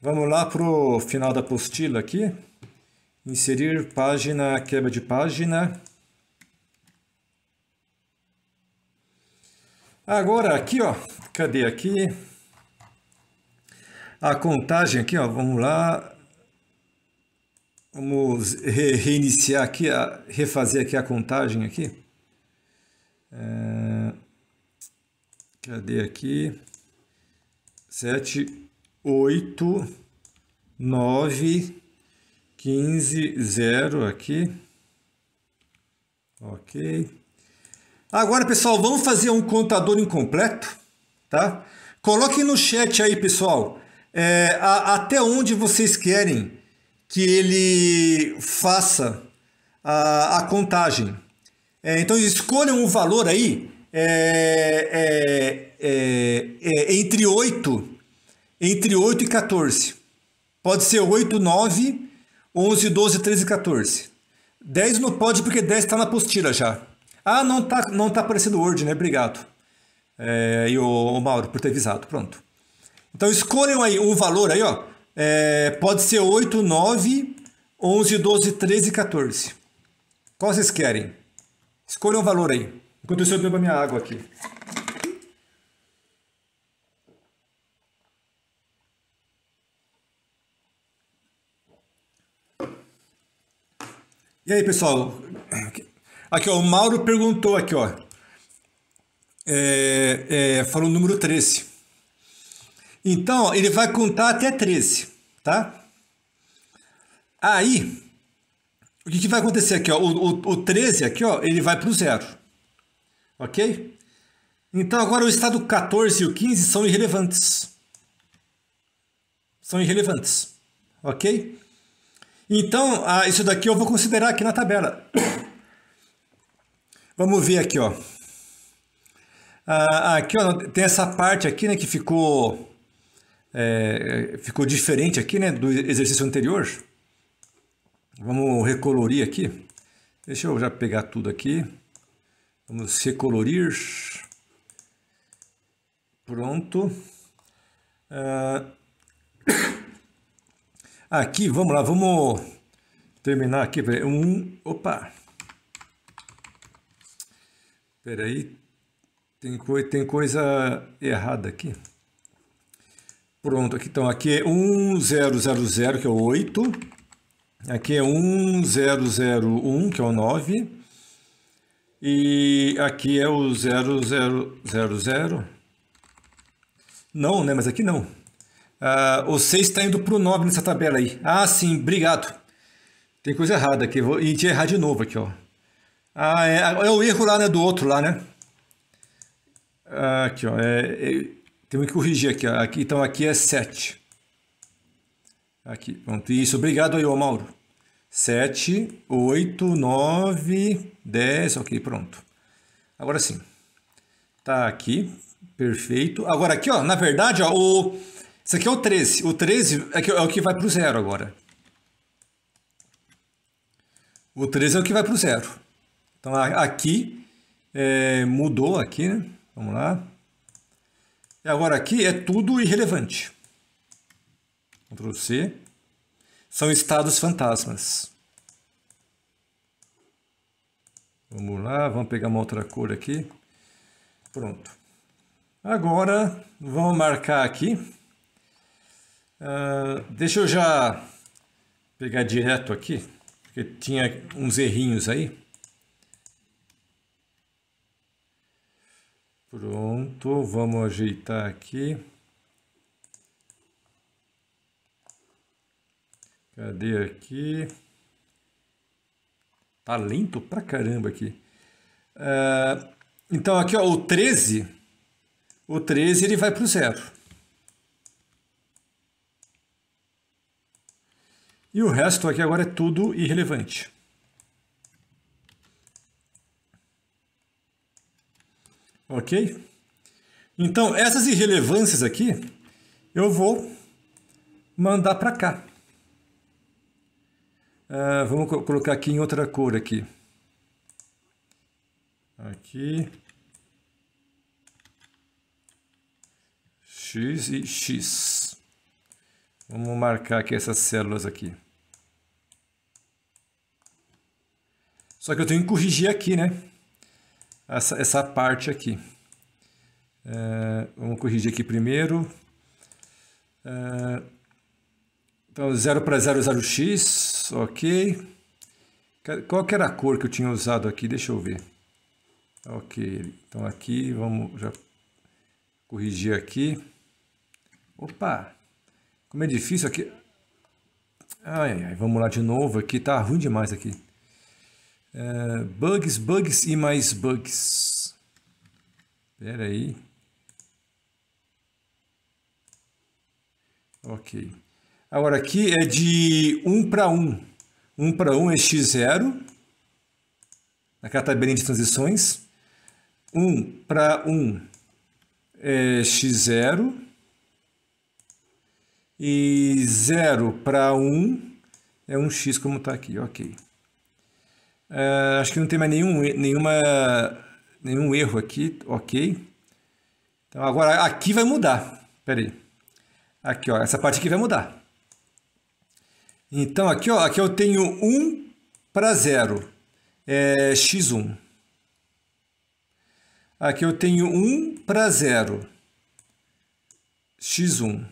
Vamos lá para o final da apostila aqui. Inserir página, quebra de página. Agora aqui, ó, cadê aqui? A contagem aqui, ó, vamos lá. Vamos re reiniciar aqui, a, refazer aqui a contagem aqui. É, cadê aqui? 7, 8, 9, 15, 0 aqui. Ok. Agora, pessoal, vamos fazer um contador incompleto, tá? Coloquem no chat aí, pessoal, é, a, até onde vocês querem que ele faça a, a contagem. É, então, escolham um valor aí é, é, é, é entre 8 entre 8 e 14. Pode ser 8, 9, 11, 12, 13, 14. 10 não pode porque 10 está na apostila já. Ah, não tá, não tá aparecendo Word, né? Obrigado. É, e o, o, Mauro por ter avisado. Pronto. Então escolham aí o valor aí, ó. É, pode ser 8, 9, 11, 12, 13, 14. Qual vocês querem? Escolham o valor aí. Enquanto isso eu bebo a minha água aqui. E aí, pessoal? Aqui, ó, o Mauro perguntou aqui, ó. É, é, falou o número 13. Então, ele vai contar até 13, tá? Aí, o que, que vai acontecer aqui, ó? O, o, o 13 aqui, ó, ele vai para o zero, ok? Então, agora o estado 14 e o 15 são irrelevantes. São irrelevantes, ok? Então, ah, isso daqui eu vou considerar aqui na tabela. Vamos ver aqui, ó. Ah, ah, aqui, ó, tem essa parte aqui, né, que ficou, é, ficou diferente aqui, né, do exercício anterior. Vamos recolorir aqui. Deixa eu já pegar tudo aqui. Vamos recolorir. Pronto. Ah, aqui, vamos lá, vamos terminar aqui. Um, opa. Espera aí, tem, coi tem coisa errada aqui. Pronto, aqui então, aqui é 1000, que é o 8. Aqui é 1001, que é o 9. E aqui é o 0000. Não, né? Mas aqui não. Ah, o 6 está indo para o 9 nessa tabela aí. Ah, sim, obrigado. Tem coisa errada aqui. Vou... E de errar de novo aqui, ó. Ah, é, ah, é o erro lá, né, do outro lá, né? Ah, aqui, ó, é, é, temos que corrigir aqui, ó. aqui, então aqui é 7. Aqui, pronto, isso, obrigado aí, ô Mauro. 7, 8, 9, 10, ok, pronto. Agora sim, tá aqui, perfeito. Agora aqui, ó, na verdade, ó, o, isso aqui é o 13, o 13 é, que, é o que vai pro zero agora. O 13 é o que vai pro zero. Então aqui é, mudou aqui, né? Vamos lá. E agora aqui é tudo irrelevante. Ctrl C. São estados fantasmas. Vamos lá, vamos pegar uma outra cor aqui. Pronto. Agora, vamos marcar aqui. Uh, deixa eu já pegar direto aqui, porque tinha uns errinhos aí. Pronto, vamos ajeitar aqui. Cadê aqui? Tá lento pra caramba aqui. Uh, então aqui ó, o 13, o 13 ele vai pro zero. E o resto aqui agora é tudo irrelevante. ok? Então, essas irrelevâncias aqui, eu vou mandar para cá. Uh, vamos co colocar aqui em outra cor aqui. Aqui. X e X. Vamos marcar aqui essas células aqui. Só que eu tenho que corrigir aqui, né? essa, essa parte aqui. É, vamos corrigir aqui primeiro. É, então, 0 para 00x, ok. Qual que era a cor que eu tinha usado aqui? Deixa eu ver. Ok, então aqui, vamos já corrigir aqui. Opa, como é difícil aqui. Ai, ai, vamos lá de novo aqui, tá ruim demais aqui. É, bugs, bugs e mais bugs. Espera aí. Ok. Agora aqui é de 1 para 1. 1 para 1 é x0, naquela tabelinha de transições. 1 para 1 é x0. E 0 para 1 é um x como está aqui, ok. Uh, acho que não tem mais nenhum, nenhuma, nenhum erro aqui, ok. Então agora aqui vai mudar, peraí. Aqui, ó, essa parte aqui vai mudar. Então aqui, ó, aqui eu tenho 1 para 0, é x1. Aqui eu tenho 1 para 0, x1.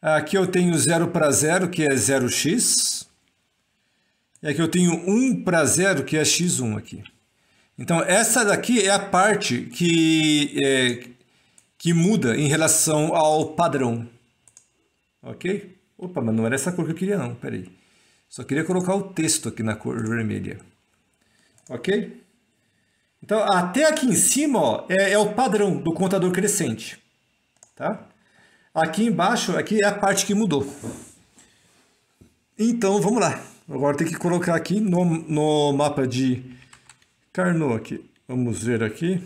Aqui eu tenho 0 para 0, que é 0x é que eu tenho 1 para 0, que é x1 aqui. Então, essa daqui é a parte que, é, que muda em relação ao padrão. Ok? Opa, mas não era essa cor que eu queria não, aí Só queria colocar o texto aqui na cor vermelha. Ok? Então, até aqui em cima ó, é, é o padrão do contador crescente. Tá? Aqui embaixo, aqui é a parte que mudou. Então, vamos lá. Agora tem que colocar aqui no, no mapa de Carnot aqui. Vamos ver aqui.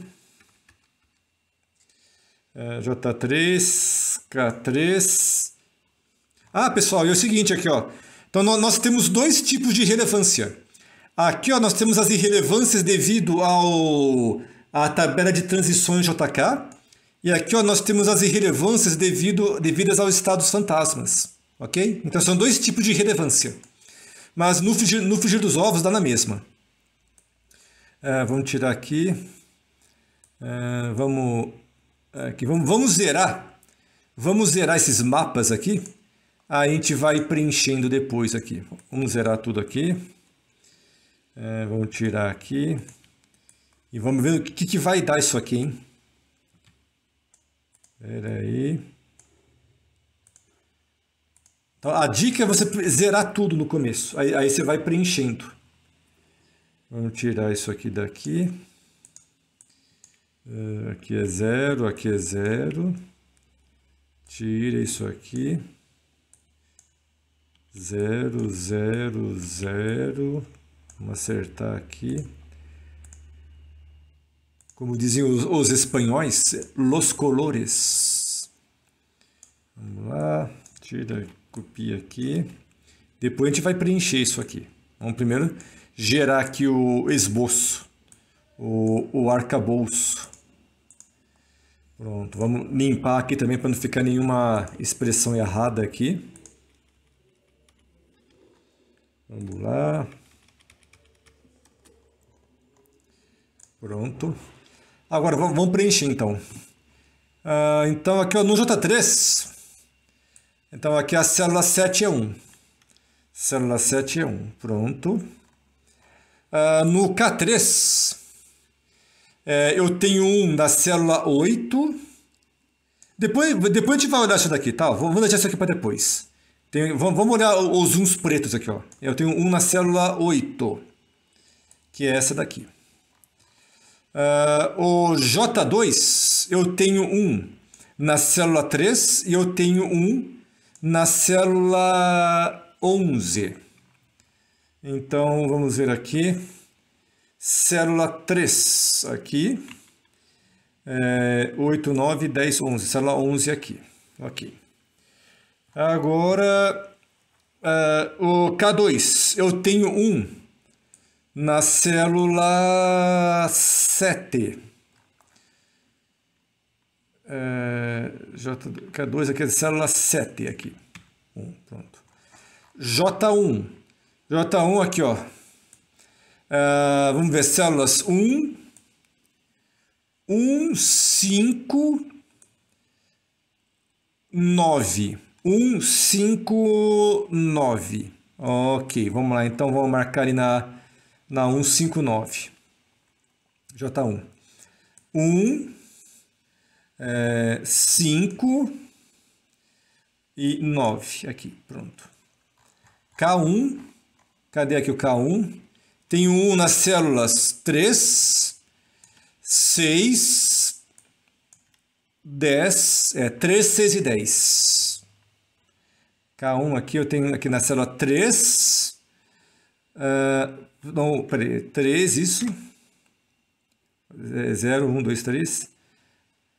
É, J3, K3. Ah, pessoal, e é o seguinte aqui, ó. Então nós temos dois tipos de relevância. Aqui, ó, nós temos as irrelevâncias devido ao à tabela de transições JK. E aqui, ó, nós temos as irrelevâncias devido devidas aos estados fantasmas, ok? Então são dois tipos de relevância. Mas no fugir, no fugir dos ovos dá na mesma. É, vamos tirar aqui. É, vamos, é, aqui vamos, vamos zerar. Vamos zerar esses mapas aqui. a gente vai preenchendo depois aqui. Vamos zerar tudo aqui. vamos tirar aqui. E vamos ver o que, que vai dar isso aqui, hein? Pera aí. Então, a dica é você zerar tudo no começo. Aí, aí você vai preenchendo. Vamos tirar isso aqui daqui. Eh, aqui é zero, aqui é zero. Tira isso aqui. Zero, zero, zero. Vamos acertar aqui. Como dizem os, os espanhóis, los colores. Vamos lá, tira aqui Copia aqui. Depois a gente vai preencher isso aqui. Vamos primeiro gerar aqui o esboço, o, o arcabouço. Pronto, vamos limpar aqui também para não ficar nenhuma expressão errada aqui. Vamos lá. Pronto. Agora vamos preencher então. Ah, então aqui ó, no J3 então, aqui é a célula 7 é 1. Célula 7 é 1, pronto. Ah, no K3, é, eu tenho 1 da célula 8. Depois, depois a gente vai olhar isso daqui, tá? Vamos deixar isso aqui para depois. Tem, vamos olhar os uns pretos aqui, ó. Eu tenho 1 na célula 8, que é essa daqui. Uh, o J2, eu tenho 1 na célula 3 e eu tenho 1 na célula 11. Então, vamos ver aqui. Célula 3 aqui. É, 8, 9, 10, 11. Célula 11 aqui. Ok. Agora, é, o K2. Eu tenho um na célula 7. Eh, é, J2, aqui célula 7 aqui. Um, pronto. J1. J1 aqui, ó. Eh, vamos ver, células 1, 1, 5, 9. 1, 5, 9. Ok, vamos lá. Então, vamos marcar ali na, na 1, 5, J1. 1, 5 e 9 aqui, pronto. K1, cadê aqui o K1? Tem 1 nas células 3, 6, 10, é 3, 6 e 10. K1 aqui eu tenho aqui na célula 3, uh, ah, não, peraí, 3 isso, 0, 1, 2, 3,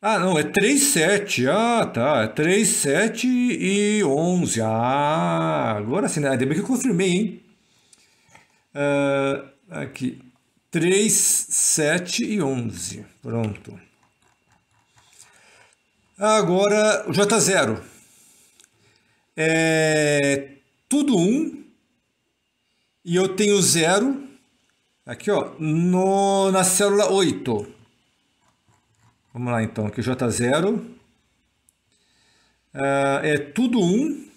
Ah, não, é 37. Ah, tá. É 37 e 11. Ah, agora sim, né? ainda bem que eu confirmei, hein? Uh, aqui. 3, 7 e 11. Pronto. Agora, o J0. É tudo 1. Um, e eu tenho 0. Aqui, ó. No, na célula 8. Vamos lá então, aqui J0. Ah, é tudo 1.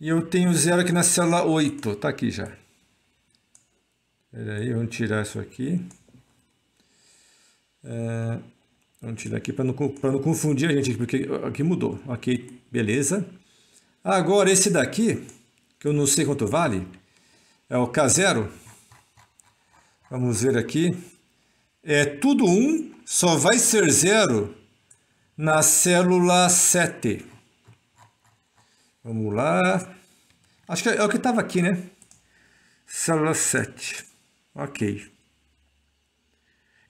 E eu tenho 0 aqui na célula 8. Tá aqui já. Espera aí, vamos tirar isso aqui. Ah, vamos tirar aqui para não, não confundir a gente, porque aqui mudou. Ok, beleza. Agora esse daqui, que eu não sei quanto vale, é o K0. Vamos ver aqui é tudo 1 um, só vai ser zero na célula 7. Vamos lá. Acho que é, é o que estava aqui, né? Célula 7. Ok.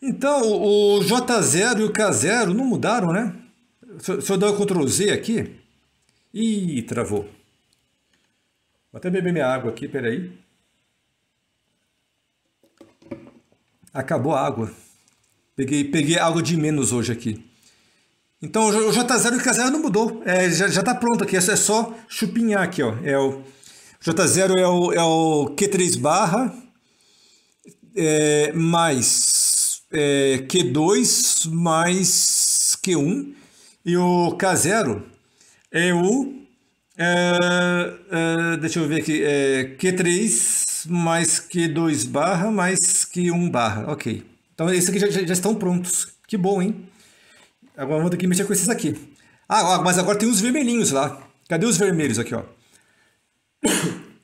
Então, o J0 e o K0 não mudaram, né? Se eu der o Ctrl Z aqui... Ih, travou. Vou até beber minha água aqui, peraí. Acabou a água. Peguei, peguei algo de menos hoje aqui. Então o J0 e o K0 não mudou. É, já, já tá pronto aqui. É só chupinhar aqui, ó. É o J0 é o, é o Q3 barra é, mais é, Q2 mais Q1. E o K0 é o. É, é, deixa eu ver aqui. É, Q3 mais Q2 barra mais Q1 barra. Ok. Ok. Então, esses aqui já, já, já estão prontos. Que bom, hein? Agora vou ter que mexer com esses aqui. Ah, mas agora tem os vermelhinhos lá. Cadê os vermelhos aqui, ó?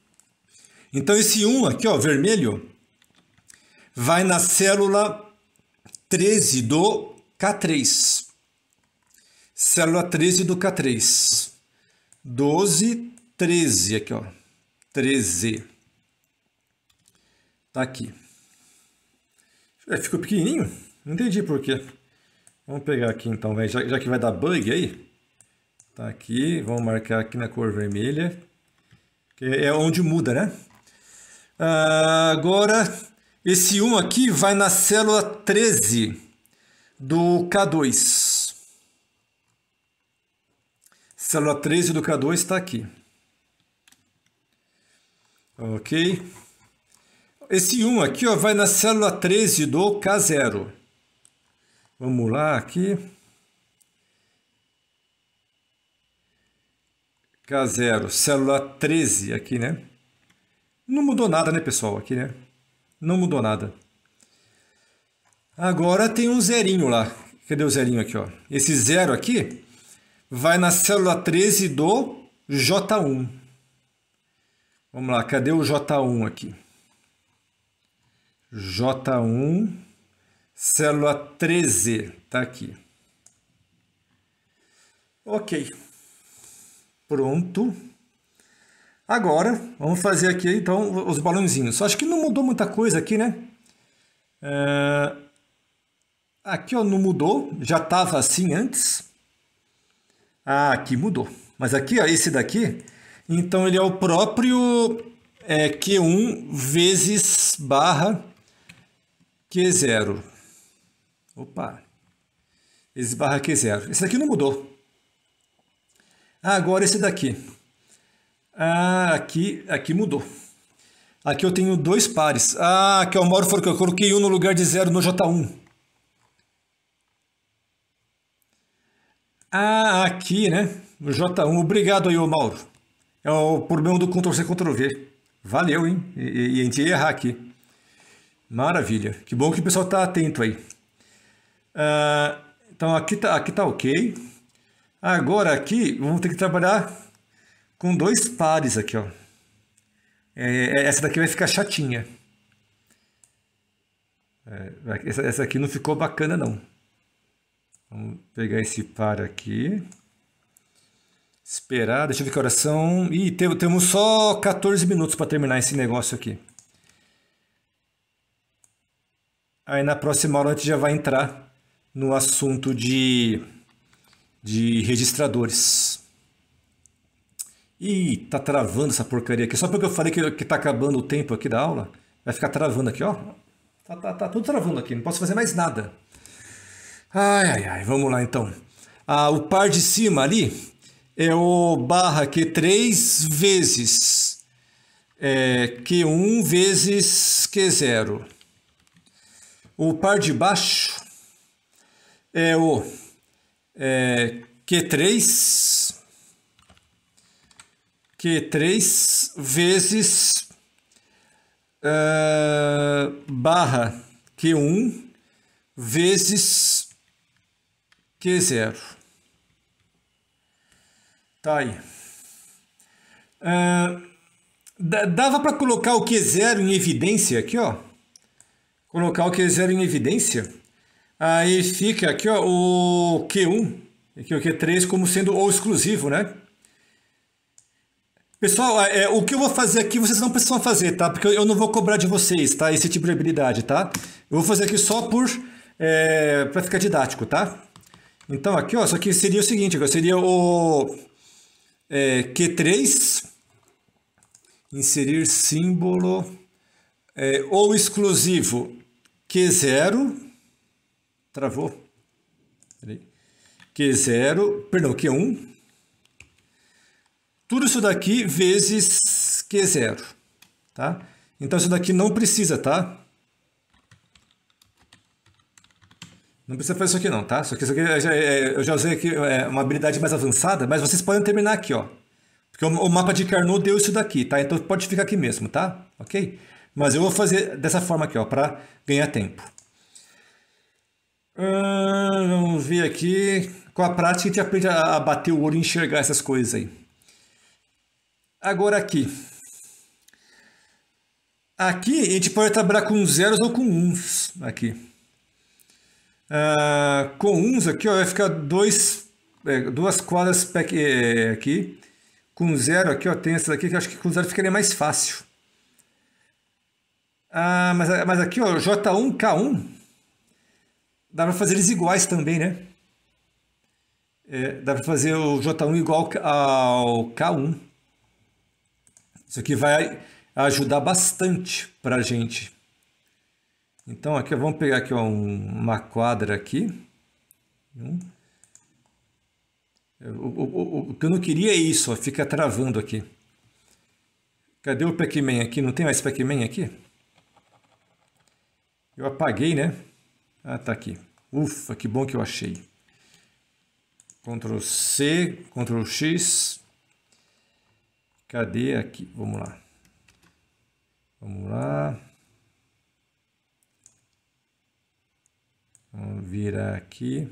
Então, esse 1 aqui, ó, vermelho, vai na célula 13 do K3. Célula 13 do K3. 12, 13 aqui, ó. 13. Tá aqui. É, ficou pequenininho? Não entendi porquê. Vamos pegar aqui então, já, já que vai dar bug aí. Tá aqui, vamos marcar aqui na cor vermelha. Que é, é onde muda, né? Ah, agora, esse 1 aqui vai na célula 13 do K2. Célula 13 do K2 está aqui. Ok. Esse 1 aqui ó, vai na célula 13 do K0. Vamos lá aqui. K0, célula 13 aqui, né? Não mudou nada, né, pessoal? Aqui, né? Não mudou nada. Agora tem um zerinho lá. Cadê o zerinho aqui, ó? Esse zero aqui vai na célula 13 do J1. Vamos lá, cadê o J1 aqui? J1, célula 13, tá aqui. Ok, pronto. Agora, vamos fazer aqui então os balãozinhos. Acho que não mudou muita coisa aqui, né? É... Aqui ó, não mudou, já estava assim antes. Ah, aqui mudou. Mas aqui, ó, esse daqui, então ele é o próprio é, Q1 vezes barra Q0. Opa! Esse barra Q0. Esse daqui não mudou. Ah, agora esse daqui. Ah, aqui, aqui mudou. Aqui eu tenho dois pares. Ah, que é o for que eu coloquei um no lugar de zero no J1. Ah, aqui, né? No J1. Obrigado aí, ô Mauro. É o problema do Ctrl-C, Ctrl-V. Valeu, hein? E, e a gente ia errar aqui. Maravilha. Que bom que o pessoal está atento aí. Uh, então aqui tá, aqui tá ok. Agora aqui vamos ter que trabalhar com dois pares aqui, ó. É, é essa daqui vai ficar chatinha. É, essa, essa aqui não ficou bacana não. Vamos pegar esse par aqui. Esperar, deixa eu ver que horas são. Ih, temos só 14 minutos para terminar esse negócio aqui. Aí na próxima aula a gente já vai entrar no assunto de, de registradores. Ih, tá travando essa porcaria aqui. Só porque eu falei que, que tá acabando o tempo aqui da aula, vai ficar travando aqui, ó. Tá, tá, tá tudo travando aqui, não posso fazer mais nada. Ai, ai, ai, vamos lá então. Ah, o par de cima ali é o barra Q3 vezes é, Q1 vezes Q0. O par de baixo é o é, Q3, Q3 vezes uh, barra Q1 vezes Q0. Tá aí. Uh, dava para colocar o Q0 em evidência aqui, ó colocar o Q0 em evidência, aí fica aqui ó, o Q1 aqui o Q3 como sendo o exclusivo, né? Pessoal, é, é, o que eu vou fazer aqui vocês não precisam fazer, tá? Porque eu não vou cobrar de vocês, tá? Esse tipo de habilidade, tá? Eu vou fazer aqui só por é, para ficar didático, tá? Então aqui, ó, só que seria o seguinte, seria o é, Q3 inserir símbolo é, ou exclusivo Q0, travou, peraí, Q0, perdão, Q1, tudo isso daqui vezes Q0, tá? Então isso daqui não precisa, tá? Não precisa fazer isso aqui não, tá? Só que isso aqui eu já, é, é, eu já usei aqui é, uma habilidade mais avançada, mas vocês podem terminar aqui, ó. Porque o, o mapa de Carnot deu isso daqui, tá? Então pode ficar aqui mesmo, tá? Ok? Mas eu vou fazer dessa forma aqui, ó, para ganhar tempo. Hum, vamos ver aqui. Com a prática, a gente aprende a, bater o olho e enxergar essas coisas aí. Agora aqui. Aqui a gente pode trabalhar com zeros ou com uns aqui. Ah, com uns aqui ó, vai ficar dois, é, duas quadras é, aqui. Com zero aqui ó, tem essa daqui que eu acho que com zero ficaria mais fácil. Ah, mas, mas aqui, ó, J1K1, dá para fazer eles iguais também, né? É, dá para fazer o J1 igual ao K1. Isso aqui vai ajudar bastante para a gente. Então, aqui vamos pegar aqui ó, uma quadra aqui. É, o, o, o, que eu não queria é isso, ó, fica travando aqui. Cadê o Pac-Man aqui? Não tem mais Pac-Man aqui? Eu apaguei, né? Ah, tá aqui. Ufa, que bom que eu achei. Ctrl C, Ctrl X. Cadê aqui? Vamos lá. Vamos lá. Vamos virar aqui.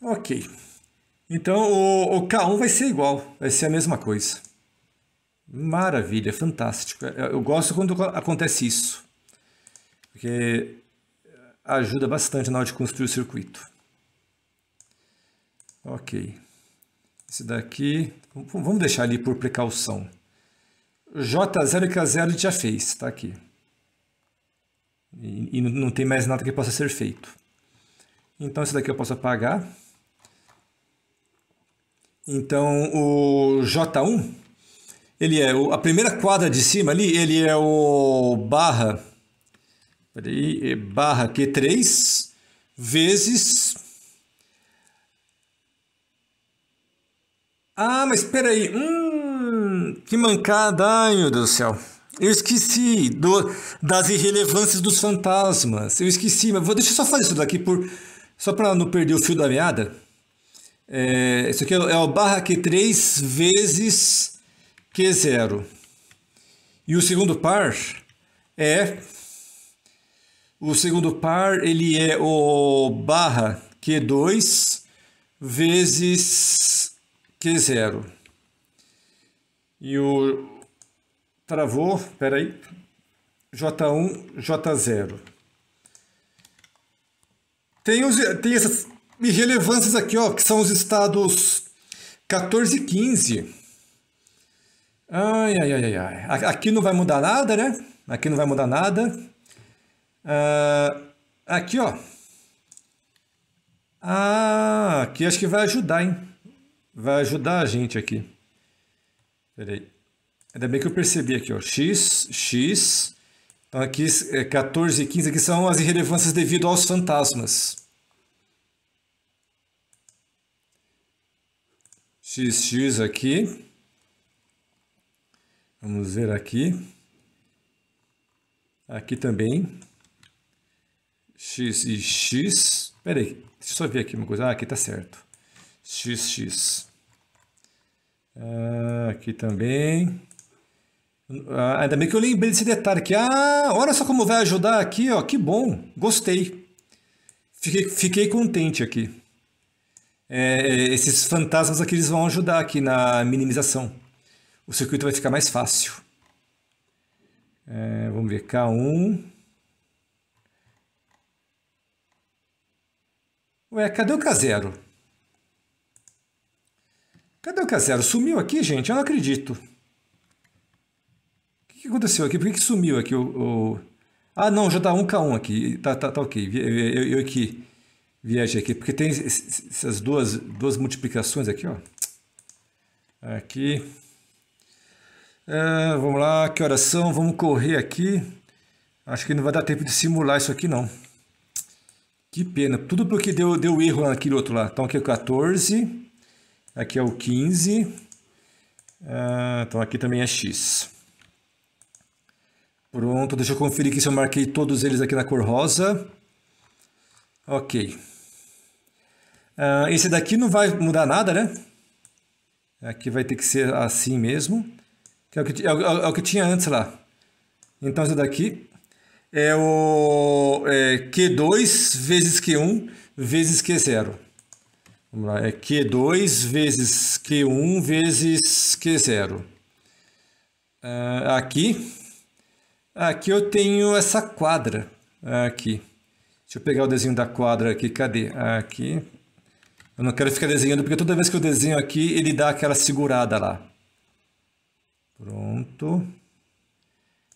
Ok. Então o, o, K1 vai ser igual, vai ser a mesma coisa. Maravilha, fantástico. Eu, eu gosto quando acontece isso porque ajuda bastante na hora de construir o circuito. Ok. Esse daqui, vamos deixar ali por precaução. J0 que a 0 já fez, está aqui. E, e não tem mais nada que possa ser feito. Então, esse daqui eu posso apagar. Então, o J1, ele é o, a primeira quadra de cima ali, ele é o barra peraí, é barra Q3 vezes. Ah, mas peraí, hum, que mancada, ai meu Deus do céu. Eu esqueci do, das irrelevâncias dos fantasmas. Eu esqueci, mas vou deixa eu só fazer isso daqui por só para não perder o fio da meada. É, isso aqui é, o é barra Q3 vezes Q0. E o segundo par é o segundo par ele é o barra Q2 vezes Q0. E o travou, peraí, J1, J0. Tem, os, tem essas irrelevâncias aqui, ó, que são os estados 14 e 15. Ai, ai, ai, ai. Aqui não vai mudar nada, né? Aqui não vai mudar nada. Uh, aqui, ó. Ah, aqui acho que vai ajudar, hein? Vai ajudar a gente aqui. Peraí. Ainda bem que eu percebi aqui, ó. X, X. Então aqui é 14 e 15 aqui são as irrelevâncias devido aos fantasmas. x x aqui. Vamos ver aqui. Aqui também x e x. Pera aí, deixa eu só ver aqui uma coisa. Ah, aqui tá certo. X Ah, aqui também. Ah, ainda bem que eu lembrei desse detalhe aqui. Ah, olha só como vai ajudar aqui, ó. Que bom, gostei. Fiquei, fiquei contente aqui. É, é esses fantasmas aqui eles vão ajudar aqui na minimização. O circuito vai ficar mais fácil. É, vamos ver, K1... Ué, cadê o Casero? Cadê o Casero? Sumiu aqui, gente? Eu não acredito. O que aconteceu aqui? Por que, sumiu aqui o, o... Ah, não, já tá 1 K 1 aqui. Tá, tá, tá ok. Eu, eu, eu aqui viajei aqui, porque tem essas duas, duas multiplicações aqui, ó. Aqui. É, vamos lá, que oração, vamos correr aqui. Acho que não vai dar tempo de simular isso aqui, não. Que pena. Tudo porque deu, deu erro naquele outro lá. Então aqui é o 14. Aqui é o 15. Ah, então aqui também é X. Pronto, deixa eu conferir aqui se eu marquei todos eles aqui na cor rosa. Ok. Ah, esse daqui não vai mudar nada, né? Aqui vai ter que ser assim mesmo. Que é, o que, é, é, o, é o que tinha antes lá. Então esse daqui é o é Q2 vezes Q1 vezes Q0. Vamos lá, é Q2 vezes Q1 vezes Q0. Uh, ah, aqui, aqui eu tenho essa quadra aqui. Deixa eu pegar o desenho da quadra aqui, cadê? Aqui. Eu não quero ficar desenhando, porque toda vez que eu desenho aqui, ele dá aquela segurada lá. Pronto.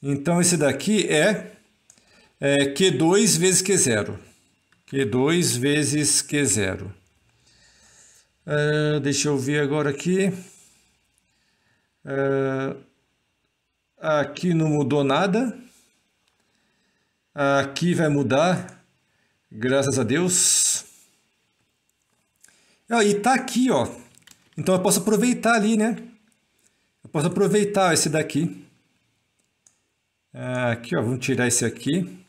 Então, esse daqui é é Q2 vezes Q0. Q2 vezes Q0. É, deixa eu ver agora aqui. É, aqui não mudou nada. Aqui vai mudar, graças a Deus. Ah, e tá aqui, ó. Então eu posso aproveitar ali, né? Eu posso aproveitar esse daqui. É, aqui, ó, vamos tirar esse aqui.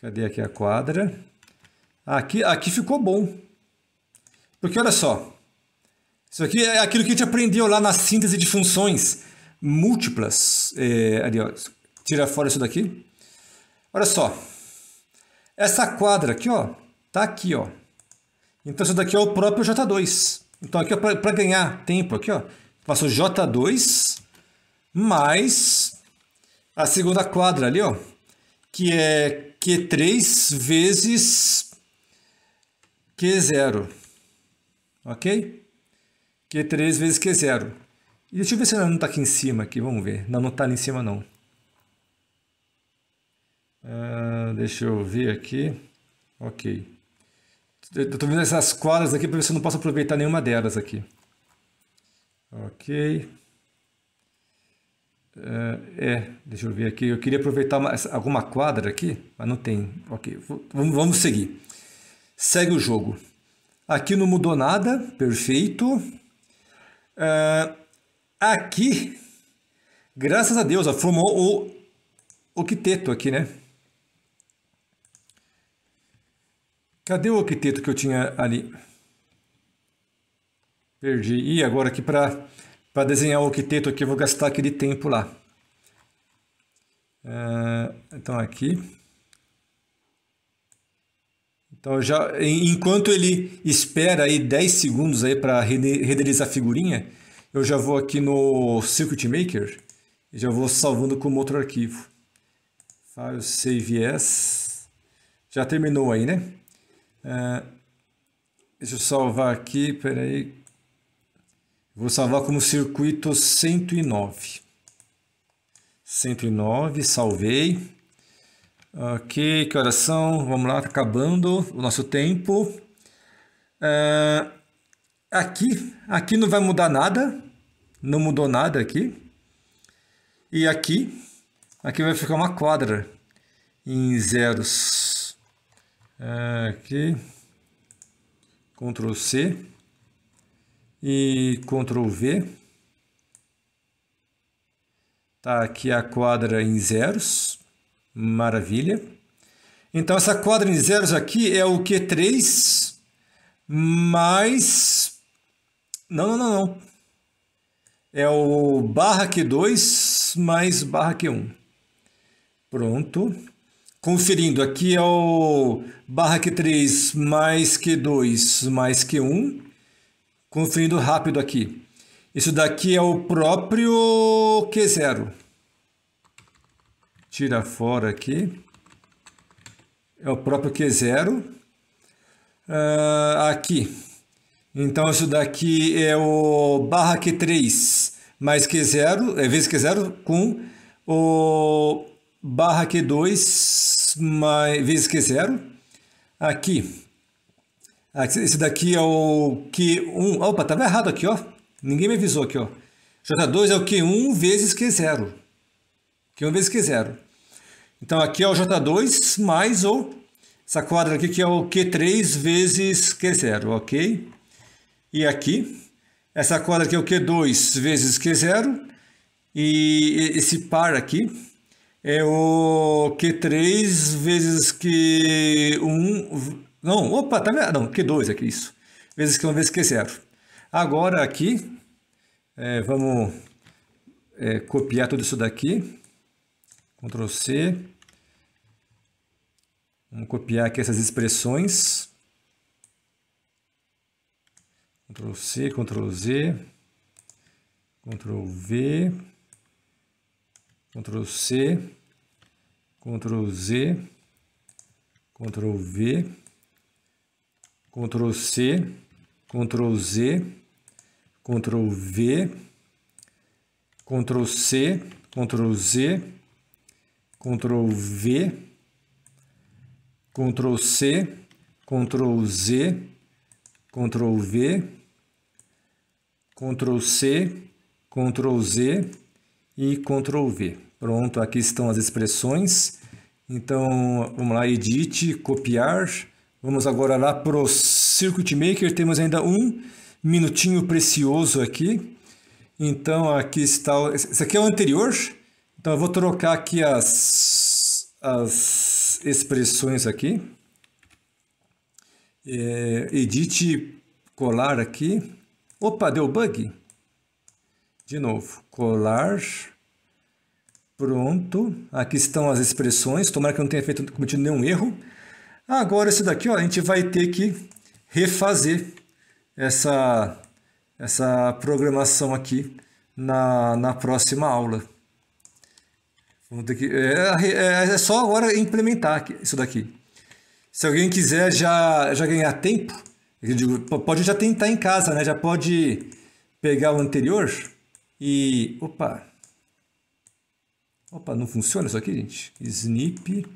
Cadê aqui a quadra? Aqui, aqui ficou bom. Porque olha só. Isso aqui é aquilo que a gente aprendeu lá na síntese de funções múltiplas. É, ali, ó, tira fora isso daqui. Olha só. Essa quadra aqui, ó, tá aqui, ó. Então isso daqui é o próprio J2. Então aqui para ganhar tempo aqui, ó, faço J2 mais a segunda quadra ali, ó, que é Q3 vezes Q0, ok? Q3 vezes Q0. E deixa eu ver se ela não está aqui em cima, aqui, vamos ver. Não, não está ali em cima não. Uh, deixa eu ver aqui. Ok. estou vendo essas quadras aqui para ver se eu não posso aproveitar nenhuma delas aqui. Ok. É, é, deixa eu ver aqui. Eu queria aproveitar uma, alguma quadra aqui, mas não tem. Ok, vamos, vamos seguir. Segue o jogo. Aqui não mudou nada, perfeito. Uh, aqui, graças a Deus, formou o octeto aqui, né? Cadê o octeto que eu tinha ali? Perdi. E agora aqui para para desenhar o arquiteto aqui, eu vou gastar aquele tempo lá. É, então, aqui. Então, já, enquanto ele espera aí 10 segundos aí para renderizar a figurinha, eu já vou aqui no Circuit Maker e já vou salvando como outro arquivo. File Save As. Já terminou aí, né? Uh, deixa eu salvar aqui, peraí. Vou salvar como circuito 109. 109, salvei. Ok, que horas são? Vamos lá, tá acabando o nosso tempo. Uh, aqui, aqui não vai mudar nada. Não mudou nada aqui. E aqui, aqui vai ficar uma quadra em zeros. É, aqui, Ctrl C e Ctrl V. Tá aqui a quadra em zeros. Maravilha. Então essa quadra em zeros aqui é o Q3 mais... Não, não, não, não. É o barra Q2 mais barra Q1. Pronto. Conferindo, aqui é o barra Q3 mais Q2 mais Q1. Conferindo rápido aqui. Isso daqui é o próprio Q0. Tira fora aqui. É o próprio Q0. Uh, ah, aqui. Então, isso daqui é o barra Q3 mais Q0, é vezes Q0 com o barra Q2 mais, vezes Q0 aqui. Ah, esse daqui é o Q1. Opa, estava errado aqui, ó. Ninguém me avisou aqui, ó. J2 é o Q1 vezes Q0. Q1 vezes Q0. Então aqui é o J2 mais o essa quadra aqui que é o Q3 vezes Q0, ok? E aqui, essa quadra aqui é o Q2 vezes Q0. E esse par aqui é o Q3 vezes Q1 não, opa, tá vendo? Ah, não, Q2 aqui, isso. Vezes Q1 vezes Q0. Agora aqui, é, vamos é, copiar tudo isso daqui. Ctrl C. Vamos copiar aqui essas expressões. Ctrl C, Ctrl Z, Ctrl V, Ctrl C, Ctrl Z, Ctrl V. Ctrl C, Ctrl Z, Ctrl V, Ctrl C, Ctrl Z, Ctrl V, Ctrl C, Ctrl Z, Ctrl V, Ctrl C, Ctrl Z e Ctrl V. Pronto, aqui estão as expressões. Então, vamos lá, Edit, copiar, Vamos agora lá para o Circuit Maker, temos ainda um minutinho precioso aqui. Então aqui está, esse aqui é o anterior, então eu vou trocar aqui as, as expressões aqui. É, edit colar aqui. Opa, deu bug. De novo, colar. Pronto. Aqui estão as expressões. Tomara que eu não tenha feito, cometido nenhum erro. Agora esse daqui, ó, a gente vai ter que refazer essa, essa programação aqui na, na próxima aula. Vamos ter que, é, é, é só agora implementar isso daqui. Se alguém quiser já, já ganhar tempo, digo, pode já tentar em casa, né? Já pode pegar o anterior e... Opa! Opa, não funciona isso aqui, gente? Snip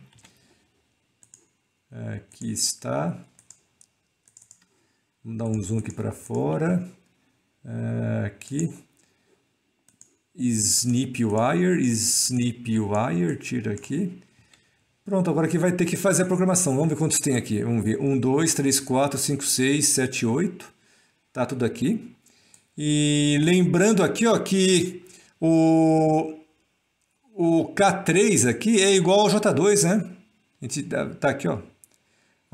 Aqui está. Vamos dar um zoom aqui para fora. É, aqui. Snip wire, snip wire, tira aqui. Pronto, agora aqui vai ter que fazer a programação. Vamos ver quantos tem aqui. Vamos ver. 1, 2, 3, 4, 5, 6, 7, 8. Tá tudo aqui. E lembrando aqui ó, que o, o K3 aqui é igual ao J2, né? A gente tá aqui, ó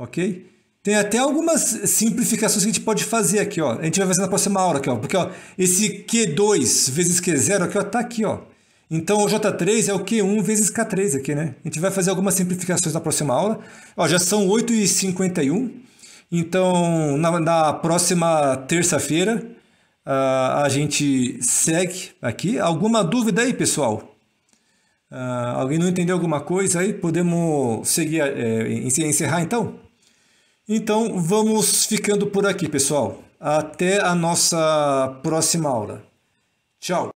ok? Tem até algumas simplificações que a gente pode fazer aqui, ó. A gente vai fazer na próxima aula aqui, ó. Porque, ó, esse Q2 vezes Q0 aqui, ó, tá aqui, ó. Então, o J3 é o Q1 vezes K3 aqui, né? A gente vai fazer algumas simplificações na próxima aula. Ó, já são 8h51. Então, na, na próxima terça-feira, uh, a gente segue aqui. Alguma dúvida aí, pessoal? Uh, alguém não entendeu alguma coisa aí? Podemos seguir, é, encerrar então? Então vamos ficando por aqui, pessoal. Até a nossa próxima aula. Tchau!